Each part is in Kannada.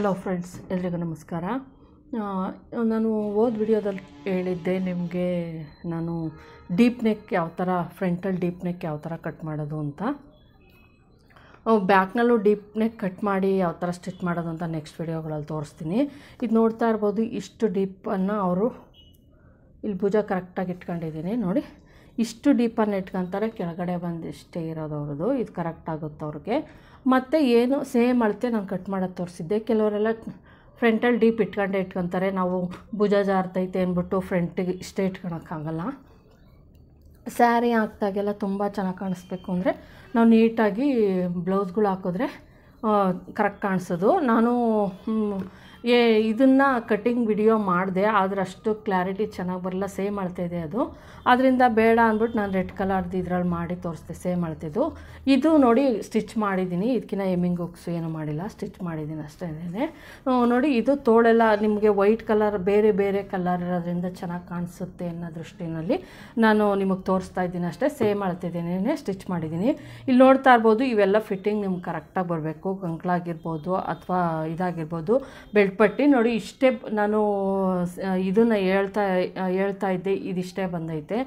ಹಲೋ ಫ್ರೆಂಡ್ಸ್ ಎಲ್ರಿಗೂ ನಮಸ್ಕಾರ ನಾನು ಓದ್ ವಿಡಿಯೋದಲ್ಲಿ ಹೇಳಿದ್ದೆ ನಿಮಗೆ ನಾನು ಡೀಪ್ ನೆಕ್ ಯಾವ ಥರ ಫ್ರಂಟಲ್ಲಿ ಡೀಪ್ ನೆಕ್ ಯಾವ ಥರ ಕಟ್ ಮಾಡೋದು ಅಂತ ಬ್ಯಾಕ್ನಲ್ಲೂ ಡೀಪ್ ನೆಕ್ ಕಟ್ ಮಾಡಿ ಯಾವ ಥರ ಸ್ಟಿಚ್ ಮಾಡೋದು ಅಂತ ನೆಕ್ಸ್ಟ್ ವಿಡಿಯೋಗಳಲ್ಲಿ ತೋರಿಸ್ತೀನಿ ಇದು ನೋಡ್ತಾ ಇರ್ಬೋದು ಇಷ್ಟು ಡೀಪನ್ನು ಅವರು ಇಲ್ಲಿ ಭುಜ ಕರೆಕ್ಟಾಗಿ ಇಟ್ಕೊಂಡಿದ್ದೀನಿ ನೋಡಿ ಇಷ್ಟು ಡೀಪನ್ನು ಇಟ್ಕೊಂತಾರೆ ಕೆಳಗಡೆ ಬಂದು ಇಷ್ಟೇ ಇರೋದು ಅವ್ರದ್ದು ಇದು ಕರೆಕ್ಟ್ ಆಗುತ್ತೆ ಅವ್ರಿಗೆ ಮತ್ತು ಏನು ಸೇಮ್ ಅಳತೆ ನಾನು ಕಟ್ ಮಾಡೋದು ತೋರಿಸಿದ್ದೆ ಕೆಲವರೆಲ್ಲ ಫ್ರಂಟಲ್ಲಿ ಡೀಪ್ ಇಟ್ಕೊಂಡೆ ಇಟ್ಕೊತಾರೆ ನಾವು ಭುಜ ಜಾರ್ತೈತೆ ಅಂದ್ಬಿಟ್ಟು ಫ್ರಂಟಿಗೆ ಇಷ್ಟೇ ಇಟ್ಕೊಳಕ್ಕಾಗಲ್ಲ ಸ್ಯಾರಿ ಹಾಕ್ದಾಗೆಲ್ಲ ತುಂಬ ಚೆನ್ನಾಗಿ ಕಾಣಿಸ್ಬೇಕು ಅಂದರೆ ನಾವು ನೀಟಾಗಿ ಬ್ಲೌಸ್ಗಳು ಹಾಕಿದ್ರೆ ಕರೆಕ್ಟ್ ಕಾಣಿಸೋದು ನಾನು ಏ ಇದನ್ನು ಕಟ್ಟಿಂಗ್ ವಿಡಿಯೋ ಮಾಡಿದೆ ಆದರೆ ಅಷ್ಟು ಕ್ಲಾರಿಟಿ ಚೆನ್ನಾಗಿ ಬರಲ್ಲ ಸೇಮ್ ಅಳ್ತಿದೆ ಅದು ಅದರಿಂದ ಬೇಡ ಅಂದ್ಬಿಟ್ಟು ನಾನು ರೆಡ್ ಕಲರ್ದು ಇದ್ರಲ್ಲಿ ಮಾಡಿ ತೋರಿಸ್ದೆ ಸೇಮ್ ಅಳ್ತಿದ್ದು ಇದು ನೋಡಿ ಸ್ಟಿಚ್ ಮಾಡಿದ್ದೀನಿ ಇದಕ್ಕಿಂತ ಎಮ್ಮಿಂಗ್ ಹುಕ್ಸು ಏನೂ ಮಾಡಿಲ್ಲ ಸ್ಟಿಚ್ ಮಾಡಿದ್ದೀನಿ ಅಷ್ಟೇ ನೋಡಿ ಇದು ತೋಳೆಲ್ಲ ನಿಮಗೆ ವೈಟ್ ಕಲರ್ ಬೇರೆ ಬೇರೆ ಕಲರ್ ಇರೋದ್ರಿಂದ ಚೆನ್ನಾಗಿ ಕಾಣಿಸುತ್ತೆ ಅನ್ನೋ ದೃಷ್ಟಿನಲ್ಲಿ ನಾನು ನಿಮಗೆ ತೋರಿಸ್ತಾ ಇದ್ದೀನಿ ಅಷ್ಟೇ ಸೇಮ್ ಅಳ್ತಿದ್ದೀನಿ ಸ್ಟಿಚ್ ಮಾಡಿದ್ದೀನಿ ಇಲ್ಲಿ ನೋಡ್ತಾ ಇರ್ಬೋದು ಇವೆಲ್ಲ ಫಿಟ್ಟಿಂಗ್ ನಿಮ್ಗೆ ಕರೆಕ್ಟಾಗಿ ಬರಬೇಕು ಗಂಕ್ಲಾಗಿರ್ಬೋದು ಅಥವಾ ಇದಾಗಿರ್ಬೋದು ಬೆಳ್ ಬೆಡ್ಪಟ್ಟಿ ನೋಡಿ ಇಷ್ಟೇ ನಾನು ಇದನ್ನು ಹೇಳ್ತಾ ಹೇಳ್ತಾ ಇದ್ದೆ ಇದಿಷ್ಟೇ ಬಂದೈತೆ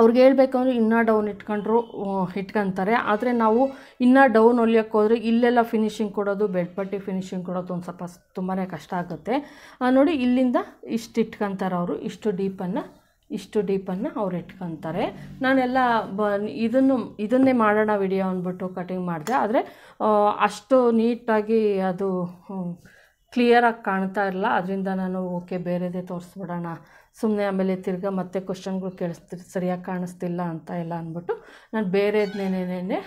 ಅವ್ರಿಗೆ ಹೇಳಬೇಕು ಅಂದರೆ ಇನ್ನೂ ಡೌನ್ ಇಟ್ಕೊಂಡ್ರು ಇಟ್ಕೊತಾರೆ ಆದರೆ ನಾವು ಇನ್ನೂ ಡೌನ್ ಹೊಲಿಯೋಕ್ಕೆ ಹೋದರೆ ಇಲ್ಲೆಲ್ಲ ಫಿನಿಷಿಂಗ್ ಕೊಡೋದು ಬೆಡ್ಪಟ್ಟಿ ಫಿನಿಷಿಂಗ್ ಕೊಡೋದು ಒಂದು ಸ್ವಲ್ಪ ತುಂಬಾ ಕಷ್ಟ ಆಗುತ್ತೆ ನೋಡಿ ಇಲ್ಲಿಂದ ಇಷ್ಟು ಇಟ್ಕೊತಾರೆ ಅವರು ಇಷ್ಟು ಡೀಪನ್ನು ಇಷ್ಟು ಡೀಪನ್ನು ಅವ್ರು ಇಟ್ಕೊತಾರೆ ನಾನೆಲ್ಲ ಬ ಇದನ್ನು ಇದನ್ನೇ ಮಾಡೋಣ ವಿಡಿಯೋ ಅಂದ್ಬಿಟ್ಟು ಕಟಿಂಗ್ ಮಾಡಿದೆ ಆದರೆ ಅಷ್ಟು ನೀಟಾಗಿ ಅದು ಕ್ಲಿಯರಾಗಿ ಕಾಣ್ತಾ ಇರಲ್ಲ ಅದರಿಂದ ನಾನು ಓಕೆ ಬೇರೆದೇ ತೋರಿಸ್ಬಿಡೋಣ ಸುಮ್ಮನೆ ಆಮೇಲೆ ತಿರ್ಗಾ ಮತ್ತೆ ಕ್ವಶನ್ಗಳು ಕೇಳಿಸ್ತಿರ್ ಸರಿಯಾಗಿ ಕಾಣಿಸ್ತಿಲ್ಲ ಅಂತ ಎಲ್ಲ ಅಂದ್ಬಿಟ್ಟು ನಾನು ಬೇರೆದನ್ನೇನೇನೇ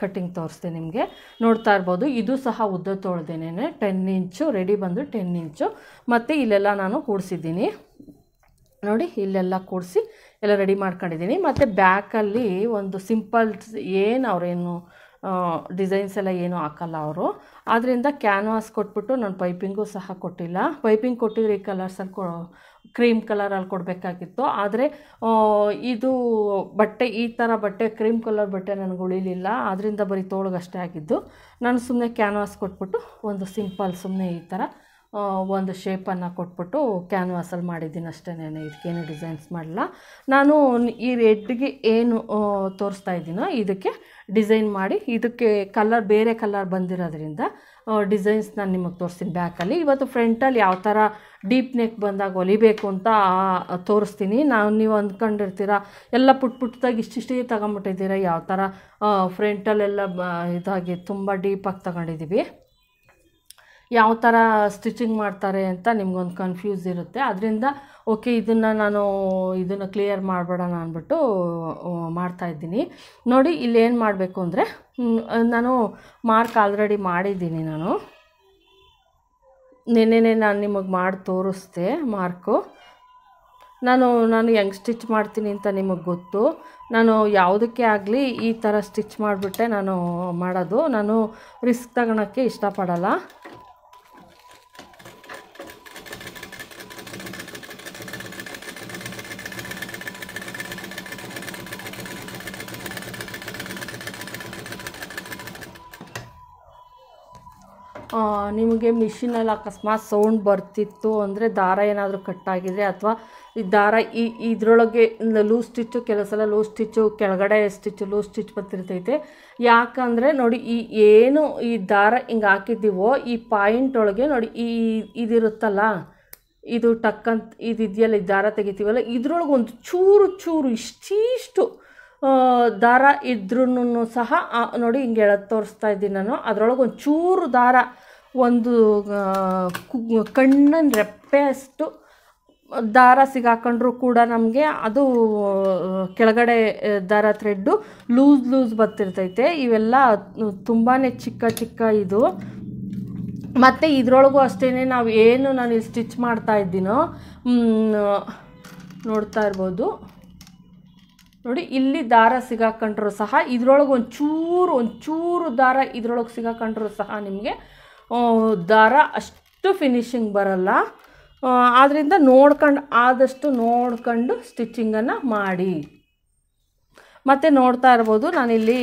ಕಟ್ಟಿಂಗ್ ತೋರಿಸ್ತೀನಿ ನಿಮಗೆ ನೋಡ್ತಾ ಇರ್ಬೋದು ಇದು ಸಹ ಉದ್ದ ತೋಳ್ದೇನೆ ಟೆನ್ ಇಂಚು ರೆಡಿ ಬಂದು ಟೆನ್ ಇಂಚು ಮತ್ತು ಇಲ್ಲೆಲ್ಲ ನಾನು ಕೂಡಿಸಿದ್ದೀನಿ ನೋಡಿ ಇಲ್ಲೆಲ್ಲ ಕೂಡಿಸಿ ಎಲ್ಲ ರೆಡಿ ಮಾಡ್ಕೊಂಡಿದ್ದೀನಿ ಮತ್ತು ಬ್ಯಾಕಲ್ಲಿ ಒಂದು ಸಿಂಪಲ್ ಏನು ಅವರೇನು ಡಿಸೈನ್ಸ್ ಎಲ್ಲ ಏನೂ ಹಾಕಲ್ಲ ಅವರು ಆದ್ದರಿಂದ ಕ್ಯಾನ್ವಾಸ್ ಕೊಟ್ಬಿಟ್ಟು ನಾನು ಪೈಪಿಂಗು ಸಹ ಕೊಟ್ಟಿಲ್ಲ ಪೈಪಿಂಗ್ ಕೊಟ್ಟಿದ್ರೆ ಈ ಕಲರ್ಸಲ್ಲಿ ಕೊ ಕ್ರೀಮ್ ಕಲರಲ್ಲಿ ಕೊಡಬೇಕಾಗಿತ್ತು ಆದರೆ ಇದು ಬಟ್ಟೆ ಈ ಥರ ಬಟ್ಟೆ ಕ್ರೀಮ್ ಕಲರ್ ಬಟ್ಟೆ ನನಗೆ ಉಳಿಲಿಲ್ಲ ಆದ್ದರಿಂದ ಬರೀ ತೋಳಗಷ್ಟೇ ಆಗಿದ್ದು ನಾನು ಸುಮ್ಮನೆ ಕ್ಯಾನ್ವಾಸ್ ಕೊಟ್ಬಿಟ್ಟು ಒಂದು ಸಿಂಪಲ್ ಸುಮ್ಮನೆ ಈ ಥರ ಒಂದು ಶೇಪನ್ನು ಕೊಟ್ಬಿಟ್ಟು ಕ್ಯಾನ್ವಾಸಲ್ಲಿ ಮಾಡಿದ್ದೀನಿ ಅಷ್ಟೇ ಇದಕ್ಕೇನು ಡಿಸೈನ್ಸ್ ಮಾಡಲ್ಲ ನಾನು ಈ ರೆಡ್ಗೆ ಏನು ತೋರಿಸ್ತಾ ಇದ್ದೀನೋ ಇದಕ್ಕೆ ಡಿಸೈನ್ ಮಾಡಿ ಇದಕ್ಕೆ ಕಲರ್ ಬೇರೆ ಕಲರ್ ಬಂದಿರೋದ್ರಿಂದ ಡಿಸೈನ್ಸ್ ನಾನು ನಿಮಗೆ ತೋರಿಸ್ತೀನಿ ಬ್ಯಾಕಲ್ಲಿ ಇವತ್ತು ಫ್ರಂಟಲ್ಲಿ ಯಾವ ಥರ ಡೀಪ್ ನೆಕ್ ಬಂದಾಗ ಹೊಲಿಬೇಕು ಅಂತ ತೋರಿಸ್ತೀನಿ ನಾನು ನೀವು ಅಂದ್ಕೊಂಡಿರ್ತೀರ ಎಲ್ಲ ಪುಟ್ ಪುಟ್ಟದಾಗಿ ಇಷ್ಟಿಷ್ಟೇ ತಗೊಂಬಿಟ್ಟಿದ್ದೀರ ಯಾವ ಥರ ಫ್ರಂಟಲ್ಲೆಲ್ಲ ಇದಾಗಿ ತುಂಬ ಡೀಪಾಗಿ ತಗೊಂಡಿದ್ದೀವಿ ಯಾವ ಥರ ಸ್ಟಿಚಿಂಗ್ ಮಾಡ್ತಾರೆ ಅಂತ ನಿಮ್ಗೊಂದು ಕನ್ಫ್ಯೂಸ್ ಇರುತ್ತೆ ಅದರಿಂದ ಓಕೆ ಇದನ್ನು ನಾನು ಇದನ್ನು ಕ್ಲಿಯರ್ ಮಾಡಬೇಡಣ ಅಂದ್ಬಿಟ್ಟು ಮಾಡ್ತಾಯಿದ್ದೀನಿ ನೋಡಿ ಇಲ್ಲೇನು ಮಾಡಬೇಕು ಅಂದರೆ ನಾನು ಮಾರ್ಕ್ ಆಲ್ರೆಡಿ ಮಾಡಿದ್ದೀನಿ ನಾನು ನಿನ್ನೆನೇ ನಾನು ನಿಮಗೆ ಮಾಡಿ ತೋರಿಸ್ದೆ ಮಾರ್ಕು ನಾನು ನಾನು ಹೆಂಗೆ ಸ್ಟಿಚ್ ಮಾಡ್ತೀನಿ ಅಂತ ನಿಮಗೆ ಗೊತ್ತು ನಾನು ಯಾವುದಕ್ಕೆ ಆಗಲಿ ಈ ಥರ ಸ್ಟಿಚ್ ಮಾಡಿಬಿಟ್ಟೆ ನಾನು ಮಾಡೋದು ನಾನು ರಿಸ್ಕ್ ತಗೊಳಕ್ಕೆ ಇಷ್ಟಪಡಲ್ಲ ನಿಮಗೆ ಮಿಷಿನಲ್ಲಿ ಅಕಸ್ಮಾತ್ ಸೌಂಡ್ ಬರ್ತಿತ್ತು ಅಂದರೆ ದಾರ ಏನಾದರೂ ಕಟ್ಟಾಗಿದೆ ಅಥವಾ ಈ ದಾರ ಈ ಇದರೊಳಗೆ ಲೂಸ್ ಸ್ಟಿಚ್ಚು ಕೆಲವು ಲೂಸ್ ಸ್ಟಿಚ್ಚು ಕೆಳಗಡೆ ಸ್ಟಿಚ್ಚು ಲೂಸ್ ಸ್ಟಿಚ್ ಬರ್ತಿರ್ತೈತೆ ಯಾಕಂದರೆ ನೋಡಿ ಈ ಏನು ಈ ದಾರ ಹಿಂಗೆ ಹಾಕಿದ್ದೀವೋ ಈ ಪಾಯಿಂಟ್ ಒಳಗೆ ನೋಡಿ ಈ ಇದಿರುತ್ತಲ್ಲ ಇದು ಟಕ್ಕಂತ ಇದೆಯಲ್ಲ ಈ ದಾರ ತೆಗಿತೀವಲ್ಲ ಇದ್ರೊಳಗೆ ಒಂದು ಚೂರು ಚೂರು ಇಷ್ಟಿಷ್ಟು ದಾರ ಇದ್ರೂ ಸಹ ನೋಡಿ ಹಿಂಗೆ ಎಳೆದು ತೋರಿಸ್ತಾ ಇದ್ದೀನಿ ನಾನು ಅದರೊಳಗೆ ಒಂದು ಚೂರು ದಾರ ಒಂದು ಕಣ್ಣನ ರೆಪ್ಪೆ ಅಷ್ಟು ದಾರ ಸಿಗಾಕೊಂಡ್ರೂ ಕೂಡ ನಮಗೆ ಅದು ಕೆಳಗಡೆ ದಾರ ಥ್ರೆಡ್ಡು ಲೂಸ್ ಲೂಸ್ ಬರ್ತಿರ್ತೈತೆ ಇವೆಲ್ಲ ತುಂಬಾ ಚಿಕ್ಕ ಚಿಕ್ಕ ಇದು ಮತ್ತು ಇದರೊಳಗೂ ಅಷ್ಟೇ ನಾವು ಏನು ನಾನು ಸ್ಟಿಚ್ ಮಾಡ್ತಾ ಇದ್ದೀನೋ ನೋಡ್ತಾ ಇರ್ಬೋದು ನೋಡಿ ಇಲ್ಲಿ ದಾರ ಸಿಗಾಕೊಂಡ್ರು ಸಹ ಇದರೊಳಗೆ ಒಂಚೂರು ಒಂಚೂರು ದಾರ ಇದರೊಳಗೆ ಸಿಗಾಕೊಂಡ್ರು ಸಹ ನಿಮಗೆ ದಾರ ಅಷ್ಟು ಫಿನಿಶಿಂಗ್ ಬರಲ್ಲ ಆದ್ದರಿಂದ ನೋಡ್ಕೊಂಡು ಆದಷ್ಟು ನೋಡ್ಕೊಂಡು ಸ್ಟಿಚ್ಚಿಂಗನ್ನು ಮಾಡಿ ಮತ್ತು ನೋಡ್ತಾ ಇರ್ಬೋದು ನಾನಿಲ್ಲಿ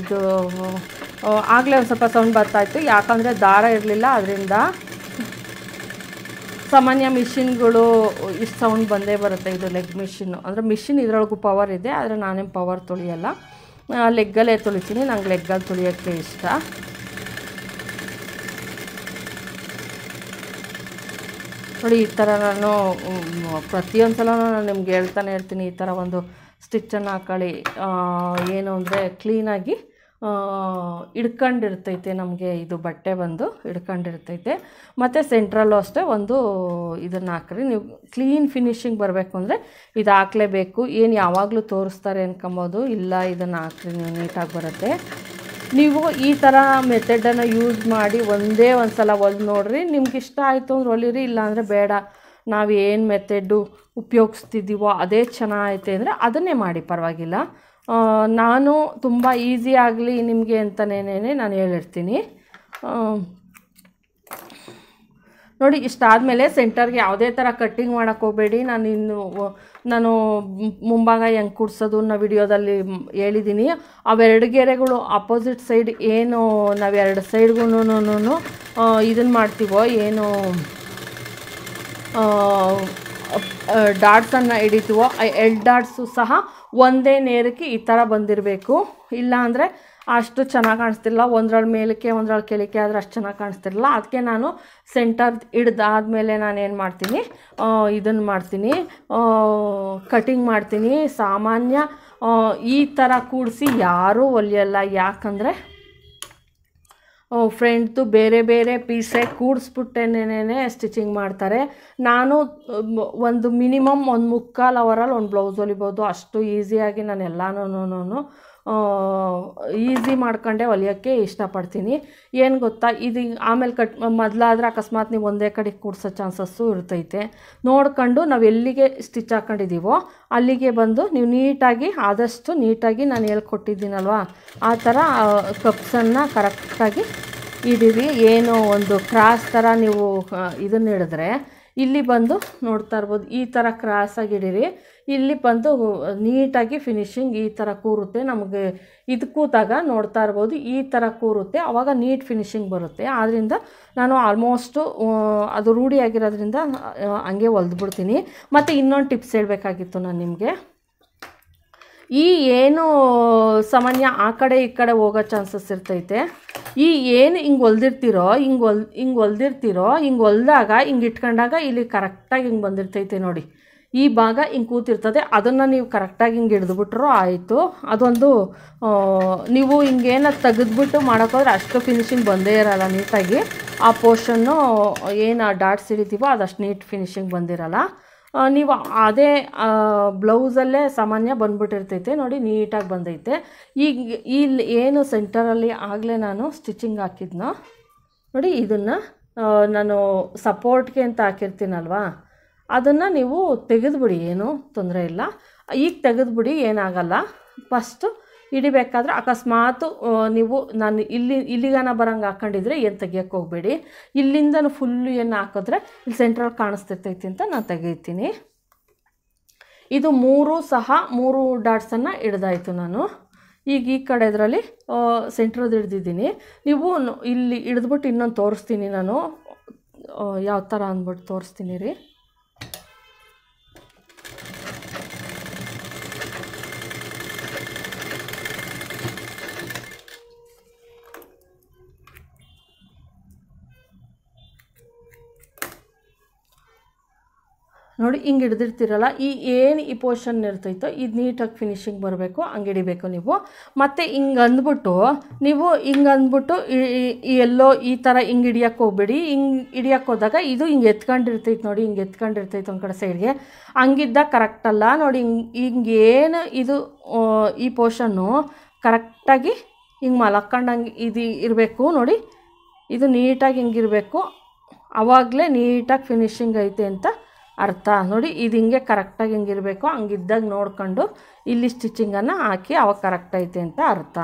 ಇದು ಆಗಲೇ ಒಂದು ಸ್ವಲ್ಪ ಸೌಂಡ್ ಬರ್ತಾಯಿತ್ತು ಯಾಕಂದರೆ ದಾರ ಇರಲಿಲ್ಲ ಅದರಿಂದ ಸಾಮಾನ್ಯ ಮಿಷಿನ್ಗಳು ಇಷ್ಟು ಸೌಂಡ್ ಬಂದೇ ಬರುತ್ತೆ ಇದು ಲೆಗ್ ಮಿಷಿನ್ನು ಅಂದರೆ ಮಿಷಿನ್ ಇದರೊಳಗೂ ಪವರ್ ಇದೆ ಆದರೆ ನಾನೇನು ಪವರ್ ತೊಳೆಯಲ್ಲ ಲೆಗ್ಗಲ್ಲೇ ತೊಳಿತೀನಿ ನಂಗೆ ಲೆಗ್ಗಲ್ಲಿ ತೊಳೆಯೋಕ್ಕೆ ಇಷ್ಟ ನೋಡಿ ಈ ಥರ ನಾನು ಪ್ರತಿಯೊಂದು ಸಲ ನಾನು ನಿಮ್ಗೆ ಹೇಳ್ತಾನೆ ಇರ್ತೀನಿ ಈ ಥರ ಒಂದು ಸ್ಟಿಚ್ಚನ್ನು ಹಾಕೊಳ್ಳಿ ಏನು ಅಂದರೆ ಕ್ಲೀನಾಗಿ ಹಿಡ್ಕೊಂಡಿರ್ತೈತೆ ನಮಗೆ ಇದು ಬಟ್ಟೆ ಬಂದು ಹಿಡ್ಕೊಂಡಿರ್ತೈತೆ ಮತ್ತು ಸೆಂಟ್ರಲ್ಲೂ ಅಷ್ಟೇ ಒಂದು ಇದನ್ನು ಹಾಕ್ರಿ ನೀವು ಕ್ಲೀನ್ ಫಿನಿಶಿಂಗ್ ಬರಬೇಕು ಅಂದರೆ ಇದು ಹಾಕ್ಲೇಬೇಕು ಏನು ಯಾವಾಗಲೂ ತೋರಿಸ್ತಾರೆ ಅನ್ಕೊಬೋದು ಇಲ್ಲ ಇದನ್ನು ಹಾಕ್ರಿ ನೀವು ನೀಟಾಗಿ ಬರುತ್ತೆ ನೀವು ಈ ಥರ ಮೆಥಡನ್ನು ಯೂಸ್ ಮಾಡಿ ಒಂದೇ ಒಂದು ಸಲ ಹೊಲ್ದು ನೋಡ್ರಿ ನಿಮ್ಗೆ ಇಷ್ಟ ಆಯಿತು ಅಂದ್ರೆ ಒಲಿರಿ ಇಲ್ಲಾಂದರೆ ಬೇಡ ನಾವು ಏನು ಮೆಥೆಡ್ಡು ಉಪಯೋಗಿಸ್ತಿದ್ದೀವೋ ಅದೇ ಚೆನ್ನಾಗೈತೆ ಅಂದರೆ ಅದನ್ನೇ ಮಾಡಿ ಪರವಾಗಿಲ್ಲ ನಾನು ತುಂಬ ಈಸಿ ಆಗಲಿ ನಿಮಗೆ ಅಂತಲೇ ನಾನು ಹೇಳಿರ್ತೀನಿ ನೋಡಿ ಇಷ್ಟಾದಮೇಲೆ ಸೆಂಟರ್ಗೆ ಯಾವುದೇ ಥರ ಕಟ್ಟಿಂಗ್ ಮಾಡೋಕ್ಕೆ ಹೋಗಬೇಡಿ ನಾನು ಇನ್ನು ನಾನು ಮುಂಭಾಗ ಹೆಂಗೆ ಕೂಡ್ಸೋದು ನಾವು ವಿಡಿಯೋದಲ್ಲಿ ಹೇಳಿದ್ದೀನಿ ಅವೆರಡು ಗೆರೆಗಳು ಅಪೋಸಿಟ್ ಸೈಡ್ ಏನು ನಾವು ಎರಡು ಸೈಡ್ಗೂ ಇದನ್ನು ಮಾಡ್ತೀವೋ ಏನು ಡಾಟ್ಸನ್ನು ಹಿಡಿತೀವೋ ಎರಡು ಡಾಟ್ಸು ಸಹ ಒಂದೇ ನೇರಕ್ಕೆ ಈ ಥರ ಬಂದಿರಬೇಕು ಇಲ್ಲ ಅಂದರೆ ಅಷ್ಟು ಚೆನ್ನಾಗಿ ಕಾಣಿಸ್ತಿಲ್ಲ ಒಂದ್ರಲ್ಲಿ ಮೇಲಕ್ಕೆ ಒಂದರಳು ಕೆಳಕ್ಕೆ ಆದರೆ ಅಷ್ಟು ಚೆನ್ನಾಗಿ ಕಾಣಿಸ್ತಿರಲ್ಲ ಅದಕ್ಕೆ ನಾನು ಸೆಂಟರ್ ನಾನು ನಾನೇನು ಮಾಡ್ತೀನಿ ಇದನ್ನು ಮಾಡ್ತೀನಿ ಕಟಿಂಗ್ ಮಾಡ್ತೀನಿ ಸಾಮಾನ್ಯ ಈ ಥರ ಕೂಡಿಸಿ ಯಾರೂ ಹೊಲಿಯಲ್ಲ ಯಾಕಂದರೆ ಫ್ರೆಂಡ್ದು ಬೇರೆ ಬೇರೆ ಪೀಸೆ ಕೂಡಿಸ್ಬಿಟ್ಟೇನೇ ಸ್ಟಿಚಿಂಗ್ ಮಾಡ್ತಾರೆ ನಾನು ಒಂದು ಮಿನಿಮಮ್ ಒಂದು ಮುಕ್ಕಾಲು ಅವರಲ್ಲಿ ಒಂದು ಬ್ಲೌಸ್ ಹೊಲಿಬೋದು ಅಷ್ಟು ಈಸಿಯಾಗಿ ನಾನು ಎಲ್ಲನೂ ಈಸಿ ಮಾಡ್ಕೊಂಡೆ ಹೊಲಿಯೋಕ್ಕೆ ಇಷ್ಟಪಡ್ತೀನಿ ಏನು ಗೊತ್ತಾ ಇದು ಆಮೇಲೆ ಕಟ್ ಮೊದಲಾದ್ರೆ ಅಕಸ್ಮಾತ್ ನೀವು ಒಂದೇ ಕಡೆ ಕೂಡಿಸೋ ಚಾನ್ಸಸ್ಸು ಇರ್ತೈತೆ ನೋಡ್ಕೊಂಡು ನಾವು ಎಲ್ಲಿಗೆ ಸ್ಟಿಚ್ ಹಾಕ್ಕೊಂಡಿದ್ದೀವೋ ಅಲ್ಲಿಗೆ ಬಂದು ನೀವು ನೀಟಾಗಿ ಆದಷ್ಟು ನೀಟಾಗಿ ನಾನು ಹೇಳ್ಕೊಟ್ಟಿದ್ದೀನಲ್ವಾ ಆ ಥರ ಕಪ್ಸನ್ನು ಕರೆಕ್ಟಾಗಿ ಇಡೀರಿ ಏನು ಒಂದು ಕ್ರಾಸ್ ಥರ ನೀವು ಇದನ್ನ ಹಿಡಿದ್ರೆ ಇಲ್ಲಿ ಬಂದು ನೋಡ್ತಾ ಇರ್ಬೋದು ಈ ಥರ ಕ್ರಾಸಾಗಿ ಇಡೀರಿ ಇಲ್ಲಿ ಬಂದು ನೀಟಾಗಿ ಫಿನಿಶಿಂಗ್ ಈ ಥರ ಕೂರುತ್ತೆ ನಮಗೆ ಇದು ಕೂತಾಗ ನೋಡ್ತಾ ಇರ್ಬೋದು ಈ ಥರ ಕೂರುತ್ತೆ ಆವಾಗ ನೀಟ್ ಫಿನಿಶಿಂಗ್ ಬರುತ್ತೆ ಆದ್ದರಿಂದ ನಾನು ಆಲ್ಮೋಸ್ಟು ಅದು ರೂಢಿಯಾಗಿರೋದ್ರಿಂದ ಹಂಗೆ ಹೊಲಿದ್ಬಿಡ್ತೀನಿ ಮತ್ತು ಇನ್ನೊಂದು ಟಿಪ್ಸ್ ಹೇಳಬೇಕಾಗಿತ್ತು ನಾನು ನಿಮಗೆ ಈ ಏನು ಸಾಮಾನ್ಯ ಆ ಕಡೆ ಈ ಕಡೆ ಹೋಗೋ ಚಾನ್ಸಸ್ ಇರ್ತೈತೆ ಈ ಏನು ಹಿಂಗೆ ಹೊಲ್ದಿರ್ತಿರೋ ಹಿಂಗೆ ಹೊಲ್ ಹಿಂಗೆ ಹೊಲ್ದಿರ್ತಿರೋ ಹಿಂಗೆ ಹೊಲ್ದಾಗ ಹಿಂಗೆ ಇಟ್ಕೊಂಡಾಗ ಇಲ್ಲಿ ಕರೆಕ್ಟಾಗಿ ಹಿಂಗೆ ಬಂದಿರ್ತೈತೆ ನೋಡಿ ಈ ಭಾಗ ಹಿಂಗೆ ಕೂತಿರ್ತದೆ ಅದನ್ನು ನೀವು ಕರೆಕ್ಟಾಗಿ ಹಿಂಗೆ ಹಿಡಿದುಬಿಟ್ರೂ ಆಯಿತು ಅದೊಂದು ನೀವು ಹಿಂಗೇನ ತೆಗೆದ್ಬಿಟ್ಟು ಮಾಡೋಕ್ಕೋದ್ರೆ ಅಷ್ಟು ಫಿನಿಷಿಂಗ್ ಬಂದೇ ಇರಲ್ಲ ನೀಟಾಗಿ ಆ ಪೋರ್ಷನ್ನು ಏನು ಆ ಡಾಟ್ಸ್ ಹಿಡಿತೀವೋ ಅದಷ್ಟು ನೀಟ್ ಫಿನಿಷಿಂಗ್ ಬಂದಿರಲ್ಲ ನೀವು ಅದೇ ಬ್ಲೌಸಲ್ಲೇ ಸಾಮಾನ್ಯ ಬಂದ್ಬಿಟ್ಟಿರ್ತೈತೆ ನೋಡಿ ನೀಟಾಗಿ ಬಂದೈತೆ ಈಗ ಇಲ್ಲಿ ಏನು ಸೆಂಟರಲ್ಲಿ ಆಗಲೇ ನಾನು ಸ್ಟಿಚಿಂಗ್ ಹಾಕಿದ್ನೋ ನೋಡಿ ಇದನ್ನು ನಾನು ಸಪೋರ್ಟ್ಗೆ ಅಂತ ಹಾಕಿರ್ತೀನಲ್ವಾ ಅದನ್ನು ನೀವು ತೆಗೆದುಬಿಡಿ ಏನೂ ತೊಂದರೆ ಇಲ್ಲ ಈಗ ತೆಗೆದುಬಿಡಿ ಏನಾಗಲ್ಲ ಫಸ್ಟು ಹಿಡಿಬೇಕಾದ್ರೆ ಅಕಸ್ಮಾತು ನೀವು ನಾನು ಇಲ್ಲಿ ಇಲ್ಲಿಗಾನ ಬರೋಂಗೆ ಹಾಕೊಂಡಿದ್ರೆ ಏನು ತೆಗಿಯೋಕೆ ಹೋಗಬೇಡಿ ಇಲ್ಲಿಂದ ಫುಲ್ಲು ಏನು ಹಾಕಿದ್ರೆ ಇಲ್ಲಿ ಸೆಂಟ್ರಲ್ ಕಾಣಿಸ್ತಿರ್ತೈತಿ ಅಂತ ನಾನು ತೆಗಿತೀನಿ ಇದು ಮೂರು ಸಹ ಮೂರು ಡಾಟ್ಸನ್ನು ಹಿಡ್ದಾಯಿತು ನಾನು ಈಗ ಈ ಕಡೆ ಇದರಲ್ಲಿ ಸೆಂಟ್ರದ್ದು ಹಿಡ್ದಿದ್ದೀನಿ ನೀವು ಇಲ್ಲಿ ಹಿಡಿದ್ಬಿಟ್ಟು ಇನ್ನೊಂದು ತೋರಿಸ್ತೀನಿ ನಾನು ಯಾವ ಥರ ಅಂದ್ಬಿಟ್ಟು ತೋರಿಸ್ತೀನಿ ರೀ ನೋಡಿ ಹಿಂಗೆ ಹಿಡ್ದಿರ್ತಿರಲ್ಲ ಈ ಏನು ಈ ಪೋರ್ಷನ್ ಇರ್ತೈತೋ ಇದು ನೀಟಾಗಿ ಫಿನಿಶಿಂಗ್ ಬರಬೇಕು ಹಂಗೆ ಹಿಡಿಬೇಕು ನೀವು ಮತ್ತು ಹಿಂಗೆ ಅಂದ್ಬಿಟ್ಟು ನೀವು ಹಿಂಗೆ ಅಂದ್ಬಿಟ್ಟು ಎಲ್ಲೋ ಈ ಥರ ಹಿಂಗೆ ಹಿಡಿಯೋಕ್ಕೆ ಹೋಗ್ಬೇಡಿ ಹಿಂಗೆ ಹಿಡಿಯೋಕ್ಕೆ ಹೋದಾಗ ಇದು ಹಿಂಗೆ ಎತ್ಕೊಂಡಿರ್ತೈತೆ ನೋಡಿ ಹಿಂಗೆ ಎತ್ಕೊಂಡಿರ್ತೈತೆ ಒಂದು ಕಡೆ ಸೈಡ್ಗೆ ಹಂಗಿದ್ದಾಗ ಕರೆಕ್ಟಲ್ಲ ನೋಡಿ ಹಿಂಗೆ ಹಿಂಗೇನು ಇದು ಈ ಪೋರ್ಷನ್ನು ಕರೆಕ್ಟಾಗಿ ಹಿಂಗೆ ಮಲಕ್ಕೊಂಡಂಗೆ ಇದು ಇರಬೇಕು ನೋಡಿ ಇದು ನೀಟಾಗಿ ಹಿಂಗಿರಬೇಕು ಆವಾಗಲೇ ನೀಟಾಗಿ ಫಿನಿಶಿಂಗ್ ಐತೆ ಅಂತ ಅರ್ಥ ನೋಡಿ ಇದು ಹಿಂಗೆ ಕರೆಕ್ಟಾಗಿ ಹೆಂಗಿರಬೇಕು ಹಂಗಿದ್ದಾಗ ನೋಡ್ಕೊಂಡು ಇಲ್ಲಿ ಸ್ಟಿಚಿಂಗನ್ನು ಹಾಕಿ ಅವಾಗ ಕರೆಕ್ಟ್ ಐತೆ ಅಂತ ಅರ್ಥ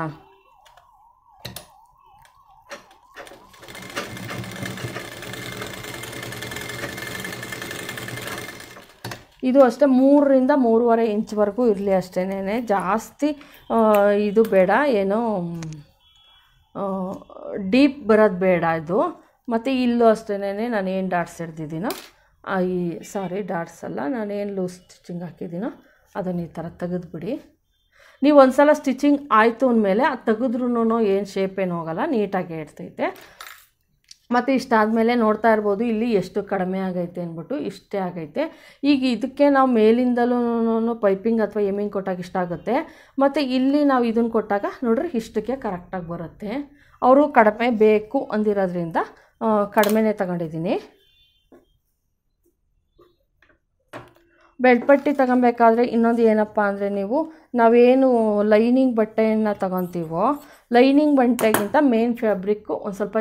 ಇದು ಅಷ್ಟೇ ಮೂರರಿಂದ ಮೂರುವರೆ ಇಂಚ್ವರೆಗೂ ಇರಲಿ ಅಷ್ಟೇನೆ ಜಾಸ್ತಿ ಇದು ಬೇಡ ಏನು ಡೀಪ್ ಬರೋದು ಬೇಡ ಇದು ಮತ್ತು ಇಲ್ಲೂ ಅಷ್ಟೇನೆ ನಾನು ಏನು ಡಾಟ್ಸ್ ಹಿಡ್ದಿದ್ದೀನೋ ಈ ಸಾರಿ ಡಾಟ್ಸ್ ಅಲ್ಲ ನಾನೇನು ಲೂಸ್ ಸ್ಟಿಚಿಂಗ್ ಹಾಕಿದ್ದೀನೋ ಅದನ್ನು ಈ ಥರ ತೆಗೆದುಬಿಡಿ ನೀವು ಒಂದು ಸಲ ಸ್ಟಿಚಿಂಗ್ ಆಯಿತು ಅಂದಮೇಲೆ ಅದು ತೆಗೆದ್ರೂ ಏನು ಶೇಪ್ ಏನು ಹೋಗಲ್ಲ ನೀಟಾಗಿ ಇಡ್ತೈತೆ ಮತ್ತು ಇಷ್ಟಾದಮೇಲೆ ನೋಡ್ತಾ ಇರ್ಬೋದು ಇಲ್ಲಿ ಎಷ್ಟು ಕಡಿಮೆ ಆಗೈತೆ ಅಂದ್ಬಿಟ್ಟು ಇಷ್ಟೇ ಆಗೈತೆ ಈಗ ಇದಕ್ಕೆ ನಾವು ಮೇಲಿಂದಲೂ ಪೈಪಿಂಗ್ ಅಥವಾ ಎಮಿಂಗ್ ಕೊಟ್ಟಾಗ ಇಷ್ಟ ಆಗುತ್ತೆ ಮತ್ತು ಇಲ್ಲಿ ನಾವು ಇದನ್ನು ಕೊಟ್ಟಾಗ ನೋಡ್ರಿ ಇಷ್ಟಕ್ಕೆ ಕರೆಕ್ಟಾಗಿ ಬರುತ್ತೆ ಅವರು ಕಡಿಮೆ ಬೇಕು ಅಂದಿರೋದ್ರಿಂದ ಕಡಿಮೆನೇ ತಗೊಂಡಿದ್ದೀನಿ ಬೆಳ್ಪಟ್ಟಿ ತಗೊಬೇಕಾದ್ರೆ ಇನ್ನೊಂದು ಏನಪ್ಪ ಅಂದರೆ ನೀವು ನಾವೇನು ಲೈನಿಂಗ್ ಬಟ್ಟೆಯನ್ನು ತಗೊತೀವೋ ಲೈನಿಂಗ್ ಬಟ್ಟೆಗಿಂತ ಮೇನ್ ಫ್ಯಾಬ್ರಿಕ್ಕು ಒಂದು ಸ್ವಲ್ಪ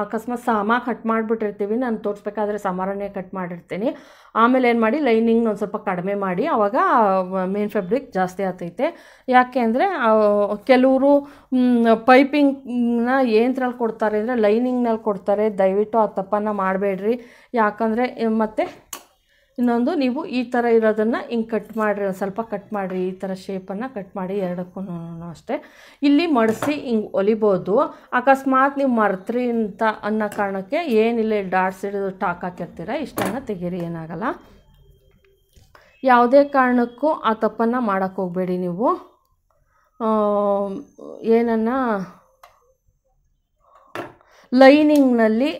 ಅಕಸ್ಮಾತ್ ಸಾಮ ಕಟ್ ಮಾಡಿಬಿಟ್ಟಿರ್ತೀವಿ ನಾನು ತೋರಿಸ್ಬೇಕಾದ್ರೆ ಸಾಮಾರನ್ನೇ ಕಟ್ ಮಾಡಿರ್ತೀನಿ ಆಮೇಲೆ ಏನು ಮಾಡಿ ಲೈನಿಂಗ್ನ ಒಂದು ಸ್ವಲ್ಪ ಕಡಿಮೆ ಮಾಡಿ ಆವಾಗ ಮೇನ್ ಫ್ಯಾಬ್ರಿಕ್ ಜಾಸ್ತಿ ಆಗ್ತೈತೆ ಯಾಕೆ ಅಂದರೆ ಕೆಲವರು ಪೈಪಿಂಗ್ನ ಏನ್ರಲ್ಲಿ ಕೊಡ್ತಾರೆ ಅಂದರೆ ಲೈನಿಂಗ್ನಲ್ಲಿ ಕೊಡ್ತಾರೆ ದಯವಿಟ್ಟು ಆ ತಪ್ಪನ್ನು ಮಾಡಬೇಡ್ರಿ ಯಾಕಂದರೆ ಮತ್ತು ಇನ್ನೊಂದು ನೀವು ಈ ಥರ ಇರೋದನ್ನು ಹಿಂಗೆ ಕಟ್ ಮಾಡಿರಿ ಸ್ವಲ್ಪ ಕಟ್ ಮಾಡಿರಿ ಈ ಥರ ಶೇಪನ್ನು ಕಟ್ ಮಾಡಿ ಎರಡಕ್ಕೂ ಅಷ್ಟೇ ಇಲ್ಲಿ ಮಡಿಸಿ ಹಿಂಗೆ ಒಲಿಬೋದು ಅಕಸ್ಮಾತ್ ನೀವು ಮರ್ತರಿ ಅಂತ ಅನ್ನೋ ಕಾರಣಕ್ಕೆ ಏನಿಲ್ಲ ಡಾಟ್ಸ್ ಹಿಡಿದು ಟಾಕ್ ಹಾಕಿರ್ತೀರ ಇಷ್ಟನ್ನು ತೆಗೀರಿ ಏನಾಗಲ್ಲ ಯಾವುದೇ ಕಾರಣಕ್ಕೂ ಆ ತಪ್ಪನ್ನು ಮಾಡೋಕ್ಕೋಗಬೇಡಿ ನೀವು ಏನನ್ನ ಲೈನಿಂಗ್ನಲ್ಲಿ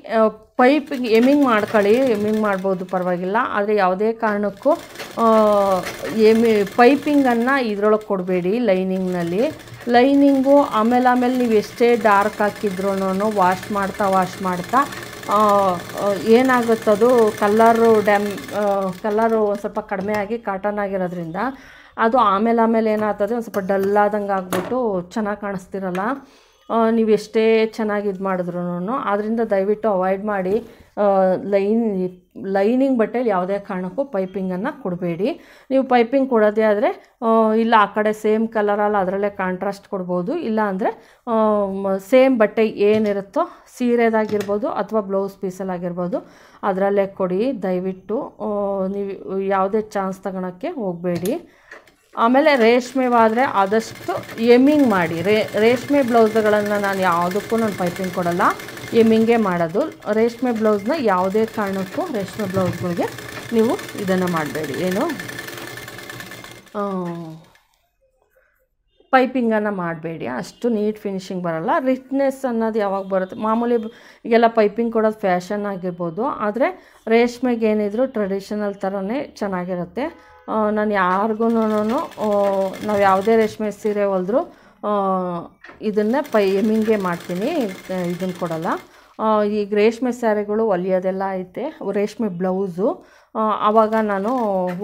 ಪೈಪಿಗೆ ಎಮಿಂಗ್ ಮಾಡ್ಕೊಳ್ಳಿ ಎಮಿಂಗ್ ಮಾಡ್ಬೋದು ಪರವಾಗಿಲ್ಲ ಆದರೆ ಯಾವುದೇ ಕಾರಣಕ್ಕೂ ಎಮಿ ಪೈಪಿಂಗನ್ನು ಇದ್ರೊಳಗೆ ಕೊಡಬೇಡಿ ಲೈನಿಂಗ್ನಲ್ಲಿ ಲೈನಿಂಗು ಆಮೇಲೆ ಆಮೇಲೆ ನೀವು ಎಷ್ಟೇ ಡಾರ್ಕ್ ಹಾಕಿದ್ರೂ ವಾಶ್ ಮಾಡ್ತಾ ವಾಶ್ ಮಾಡ್ತಾ ಏನಾಗುತ್ತದು ಕಲ್ಲರು ಡ್ಯಾಮ್ ಕಲ್ಲರು ಸ್ವಲ್ಪ ಕಡಿಮೆ ಆಗಿ ಕಾಟನ್ ಆಗಿರೋದ್ರಿಂದ ಅದು ಆಮೇಲೆ ಆಮೇಲೆ ಏನಾಗ್ತದೆ ಒಂದು ಸ್ವಲ್ಪ ಆದಂಗೆ ಆಗ್ಬಿಟ್ಟು ಚೆನ್ನಾಗಿ ಕಾಣಿಸ್ತಿರಲ್ಲ ನೀವು ಎಷ್ಟೇ ಚೆನ್ನಾಗಿ ಇದು ಮಾಡಿದ್ರು ಆದ್ದರಿಂದ ದಯವಿಟ್ಟು ಅವಾಯ್ಡ್ ಮಾಡಿ ಲೈನ್ ಲೈನಿಂಗ್ ಬಟ್ಟೆಯಲ್ಲಿ ಯಾವುದೇ ಕಾರಣಕ್ಕೂ ಪೈಪಿಂಗನ್ನು ಕೊಡಬೇಡಿ ನೀವು ಪೈಪಿಂಗ್ ಕೊಡೋದೇ ಆದರೆ ಇಲ್ಲ ಆ ಕಡೆ ಸೇಮ್ ಕಲರಲ್ಲಿ ಅದರಲ್ಲೇ ಕಾಂಟ್ರಾಸ್ಟ್ ಕೊಡ್ಬೋದು ಇಲ್ಲ ಅಂದರೆ ಸೇಮ್ ಬಟ್ಟೆ ಏನಿರುತ್ತೋ ಸೀರೆದಾಗಿರ್ಬೋದು ಅಥವಾ ಬ್ಲೌಸ್ ಪೀಸಲ್ಲಾಗಿರ್ಬೋದು ಅದರಲ್ಲೇ ಕೊಡಿ ದಯವಿಟ್ಟು ನೀವು ಯಾವುದೇ ಚಾನ್ಸ್ ತಗೊಳಕ್ಕೆ ಹೋಗಬೇಡಿ ಆಮೇಲೆ ರೇಷ್ಮೆವಾದರೆ ಆದಷ್ಟು ಎಮ್ಮಿಂಗ್ ಮಾಡಿ ರೇಷ್ಮೆ ಬ್ಲೌಸ್ಗಳನ್ನು ನಾನು ಯಾವುದಕ್ಕೂ ನಾನು ಪೈಪಿಂಗ್ ಕೊಡಲ್ಲ ಎಮ್ಮಿಂಗೇ ಮಾಡೋದು ರೇಷ್ಮೆ ಬ್ಲೌಸ್ನ ಯಾವುದೇ ಕಾರಣಕ್ಕೂ ರೇಷ್ಮೆ ಬ್ಲೌಸ್ಗಳಿಗೆ ನೀವು ಇದನ್ನು ಮಾಡಬೇಡಿ ಏನು ಪೈಪಿಂಗನ್ನು ಮಾಡಬೇಡಿ ಅಷ್ಟು ನೀಟ್ ಫಿನಿಶಿಂಗ್ ಬರೋಲ್ಲ ರಿಚ್ನೆಸ್ ಅನ್ನೋದು ಯಾವಾಗ ಬರುತ್ತೆ ಮಾಮೂಲಿ ಎಲ್ಲ ಪೈಪಿಂಗ್ ಕೊಡೋದು ಫ್ಯಾಷನ್ ಆಗಿರ್ಬೋದು ಆದರೆ ರೇಷ್ಮೆಗೆ ಏನಿದ್ರು ಟ್ರೆಡಿಷನಲ್ ಥರನೇ ಚೆನ್ನಾಗಿರುತ್ತೆ ನಾನು ನಾನು ನಾವು ಯಾವುದೇ ರೇಷ್ಮೆ ಸೀರೆ ಹೊಲ್ದ್ರು ಇದನ್ನೇ ಪೈ ಮಾಡ್ತೀನಿ ಇದನ್ನು ಕೊಡಲ್ಲ ಈಗ ರೇಷ್ಮೆ ಸ್ಯಾರಿಗಳು ಹೊಲಿಯೋದೆಲ್ಲ ಐತೆ ರೇಷ್ಮೆ ಬ್ಲೌಸು ಆವಾಗ ನಾನು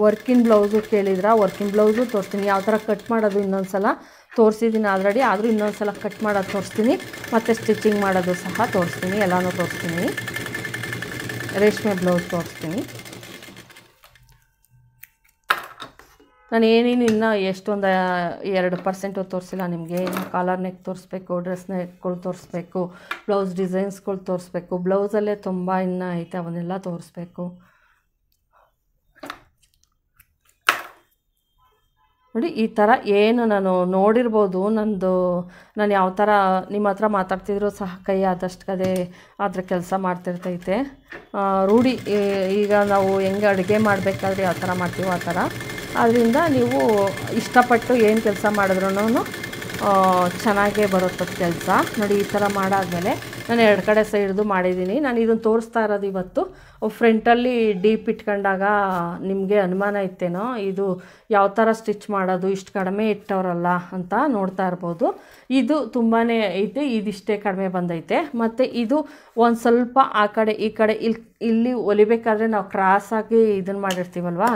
ವರ್ಕಿಂಗ್ ಬ್ಲೌಸು ಕೇಳಿದ್ರೆ ವರ್ಕಿಂಗ್ ಬ್ಲೌಸು ತೋರಿಸ್ತೀನಿ ಯಾವ ಥರ ಕಟ್ ಮಾಡೋದು ಇನ್ನೊಂದು ಸಲ ತೋರಿಸಿದ್ದೀನಿ ಆಲ್ರೆಡಿ ಆದರೂ ಇನ್ನೊಂದು ಸಲ ಕಟ್ ಮಾಡೋದು ತೋರಿಸ್ತೀನಿ ಮತ್ತು ಸ್ಟಿಚಿಂಗ್ ಮಾಡೋದು ಸಹ ತೋರಿಸ್ತೀನಿ ಎಲ್ಲನೂ ತೋರಿಸ್ತೀನಿ ರೇಷ್ಮೆ ಬ್ಲೌಸ್ ತೋರಿಸ್ತೀನಿ ನಾನು ಏನೇನು ಇನ್ನೂ ಎಷ್ಟೊಂದು ಎರಡು ಪರ್ಸೆಂಟು ತೋರಿಸಿಲ್ಲ ನಿಮಗೆ ಕಾಲರ್ ನೆಕ್ ತೋರಿಸ್ಬೇಕು ಡ್ರೆಸ್ ನೆಕ್ಗಳು ತೋರಿಸ್ಬೇಕು ಬ್ಲೌಸ್ ಡಿಸೈನ್ಸ್ಗಳು ತೋರಿಸ್ಬೇಕು ಬ್ಲೌಸಲ್ಲೇ ತುಂಬ ಇನ್ನೂ ಐತೆ ಅವನ್ನೆಲ್ಲ ತೋರಿಸ್ಬೇಕು ನೋಡಿ ಈ ಥರ ಏನು ನಾನು ನೋಡಿರ್ಬೋದು ನಂದು ನಾನು ಯಾವ ಥರ ನಿಮ್ಮ ಹತ್ರ ಮಾತಾಡ್ತಿದ್ರು ಸಹ ಕೈ ಆದಷ್ಟು ಕದೇ ಅದರ ಕೆಲಸ ಮಾಡ್ತಿರ್ತೈತೆ ರೂಢಿ ಈಗ ನಾವು ಹೆಂಗೆ ಅಡುಗೆ ಮಾಡಬೇಕಾದ್ರೆ ಯಾವ ಥರ ಮಾಡ್ತೀವೋ ಆ ಥರ ಆದ್ದರಿಂದ ನೀವು ಇಷ್ಟಪಟ್ಟು ಏನು ಕೆಲಸ ಮಾಡಿದ್ರೂ ಚೆನ್ನಾಗೇ ಬರುತ್ತೆ ಕೆಲಸ ನೋಡಿ ಈ ಥರ ಮಾಡಾದಮೇಲೆ ನಾನು ಎರಡು ಕಡೆ ಸೈಡ್ದು ಮಾಡಿದ್ದೀನಿ ನಾನು ಇದನ್ನು ತೋರಿಸ್ತಾ ಇರೋದು ಇವತ್ತು ಫ್ರಂಟಲ್ಲಿ ಡೀಪ್ ಇಟ್ಕೊಂಡಾಗ ನಿಮಗೆ ಅನುಮಾನ ಇತ್ತೇನೋ ಇದು ಯಾವ ಥರ ಸ್ಟಿಚ್ ಮಾಡೋದು ಇಷ್ಟು ಕಡಿಮೆ ಇಟ್ಟವರಲ್ಲ ಅಂತ ನೋಡ್ತಾ ಇರ್ಬೋದು ಇದು ತುಂಬಾ ಐತೆ ಇದಿಷ್ಟೇ ಕಡಿಮೆ ಬಂದೈತೆ ಮತ್ತು ಇದು ಒಂದು ಸ್ವಲ್ಪ ಆ ಕಡೆ ಈ ಕಡೆ ಇಲ್ಲಿ ಇಲ್ಲಿ ಹೊಲಿಬೇಕಾದ್ರೆ ನಾವು ಕ್ರಾಸಾಗಿ ಇದನ್ನು ಮಾಡಿರ್ತೀವಲ್ವಾ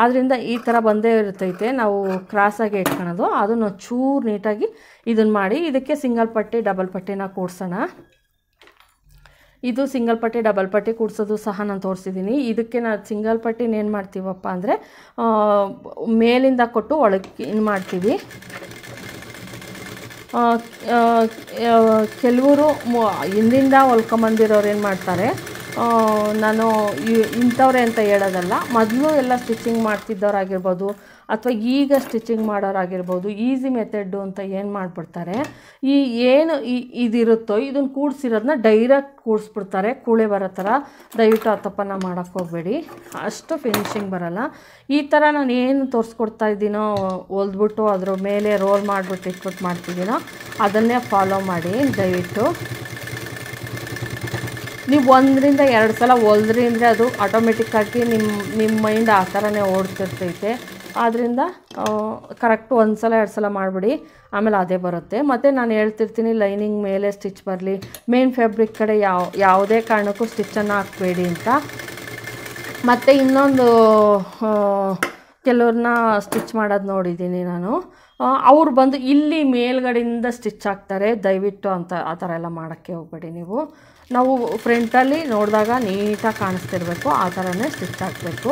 ಆದ್ದರಿಂದ ಈ ಥರ ಬಂದೇ ಇರ್ತೈತೆ ನಾವು ಕ್ರಾಸಾಗಿ ಇಟ್ಕೊಳೋದು ಅದನ್ನು ಚೂರು ನೀಟಾಗಿ ಇದನ್ನು ಮಾಡಿ ಇದಕ್ಕೆ ಸಿಂಗಲ್ ಪಟ್ಟಿ ಡಬಲ್ ಪಟ್ಟಿನ ಕೂಡ್ಸೋಣ ಇದು ಸಿಂಗಲ್ ಪಟ್ಟಿ ಡಬಲ್ ಪಟ್ಟಿ ಕೂಡಿಸೋದು ಸಹ ನಾನು ತೋರಿಸಿದ್ದೀನಿ ಇದಕ್ಕೆ ನಾನು ಸಿಂಗಲ್ ಪಟ್ಟಿನ ಏನು ಮಾಡ್ತೀವಪ್ಪ ಅಂದರೆ ಮೇಲಿಂದ ಕೊಟ್ಟು ಒಳಕ್ಕೆ ಇನ್ನು ಮಾಡ್ತೀವಿ ಕೆಲವರು ಹಿಂದಿಂದ ಹೊಲ್ಕೊಂಬಂದಿರೋರು ಏನು ಮಾಡ್ತಾರೆ ನಾನು ಇಂಥವ್ರೆ ಅಂತ ಹೇಳೋದಲ್ಲ ಮೊದಲು ಎಲ್ಲ ಸ್ಟಿಚಿಂಗ್ ಮಾಡ್ತಿದ್ದವರಾಗಿರ್ಬೋದು ಅಥವಾ ಈಗ ಸ್ಟಿಚಿಂಗ್ ಮಾಡೋರಾಗಿರ್ಬೋದು ಈಸಿ ಮೆಥಡ್ಡು ಅಂತ ಏನು ಮಾಡಿಬಿಡ್ತಾರೆ ಈ ಏನು ಈ ಇದಿರುತ್ತೋ ಇದನ್ನು ಕೂಡಿಸಿರೋದನ್ನ ಡೈರೆಕ್ಟ್ ಕೂಡಿಸ್ಬಿಡ್ತಾರೆ ಕೂಳೆ ಬರೋ ಥರ ದಯವಿಟ್ಟು ಆ ತಪ್ಪನ್ನು ಮಾಡೋಕ್ಕೆ ಹೋಗಬೇಡಿ ಅಷ್ಟು ಫಿನಿಷಿಂಗ್ ಬರೋಲ್ಲ ಈ ಥರ ನಾನು ಏನು ತೋರಿಸ್ಕೊಡ್ತಾ ಇದ್ದೀನೋ ಹೊಲ್ದ್ಬಿಟ್ಟು ಅದ್ರ ಮೇಲೆ ರೋಲ್ ಮಾಡಿಬಿಟ್ಟು ಇಟ್ಬಿಟ್ಟು ಮಾಡ್ತಿದ್ದೀನೋ ಅದನ್ನೇ ಫಾಲೋ ಮಾಡಿ ದಯವಿಟ್ಟು ನೀವು ಒಂದರಿಂದ ಎರಡು ಸಲ ಹೊಲ್ದ್ರಿ ಅಂದರೆ ಅದು ಆಟೋಮೆಟಿಕ್ಕಾಗಿ ನಿಮ್ಮ ನಿಮ್ಮ ಮೈಂಡ್ ಆ ಥರನೇ ಓಡ್ತಿರ್ತೈತೆ ಆದ್ದರಿಂದ ಕರೆಕ್ಟ್ ಒಂದು ಸಲ ಎರಡು ಸಲ ಮಾಡಿಬಿಡಿ ಆಮೇಲೆ ಅದೇ ಬರುತ್ತೆ ಮತ್ತು ನಾನು ಹೇಳ್ತಿರ್ತೀನಿ ಲೈನಿಂಗ್ ಮೇಲೆ ಸ್ಟಿಚ್ ಬರಲಿ ಮೇನ್ ಫ್ಯಾಬ್ರಿಕ್ ಕಡೆ ಯಾವ ಯಾವುದೇ ಕಾರಣಕ್ಕೂ ಸ್ಟಿಚ್ಚನ್ನು ಹಾಕಬೇಡಿ ಅಂತ ಮತ್ತು ಇನ್ನೊಂದು ಕೆಲವ್ರನ್ನ ಸ್ಟಿಚ್ ಮಾಡೋದು ನೋಡಿದ್ದೀನಿ ನಾನು ಅವ್ರು ಬಂದು ಇಲ್ಲಿ ಮೇಲ್ಗಡೆಯಿಂದ ಸ್ಟಿಚ್ ಹಾಕ್ತಾರೆ ದಯವಿಟ್ಟು ಅಂತ ಆ ಥರ ಎಲ್ಲ ಮಾಡೋಕ್ಕೆ ಹೋಗಬೇಡಿ ನೀವು ನಾವು ಫ್ರಂಟಲ್ಲಿ ನೋಡಿದಾಗ ನೀಟಾಗಿ ಕಾಣಿಸ್ತಿರ್ಬೇಕು ಆ ಥರನೇ ಸ್ಟಿಚ್ ಹಾಕಬೇಕು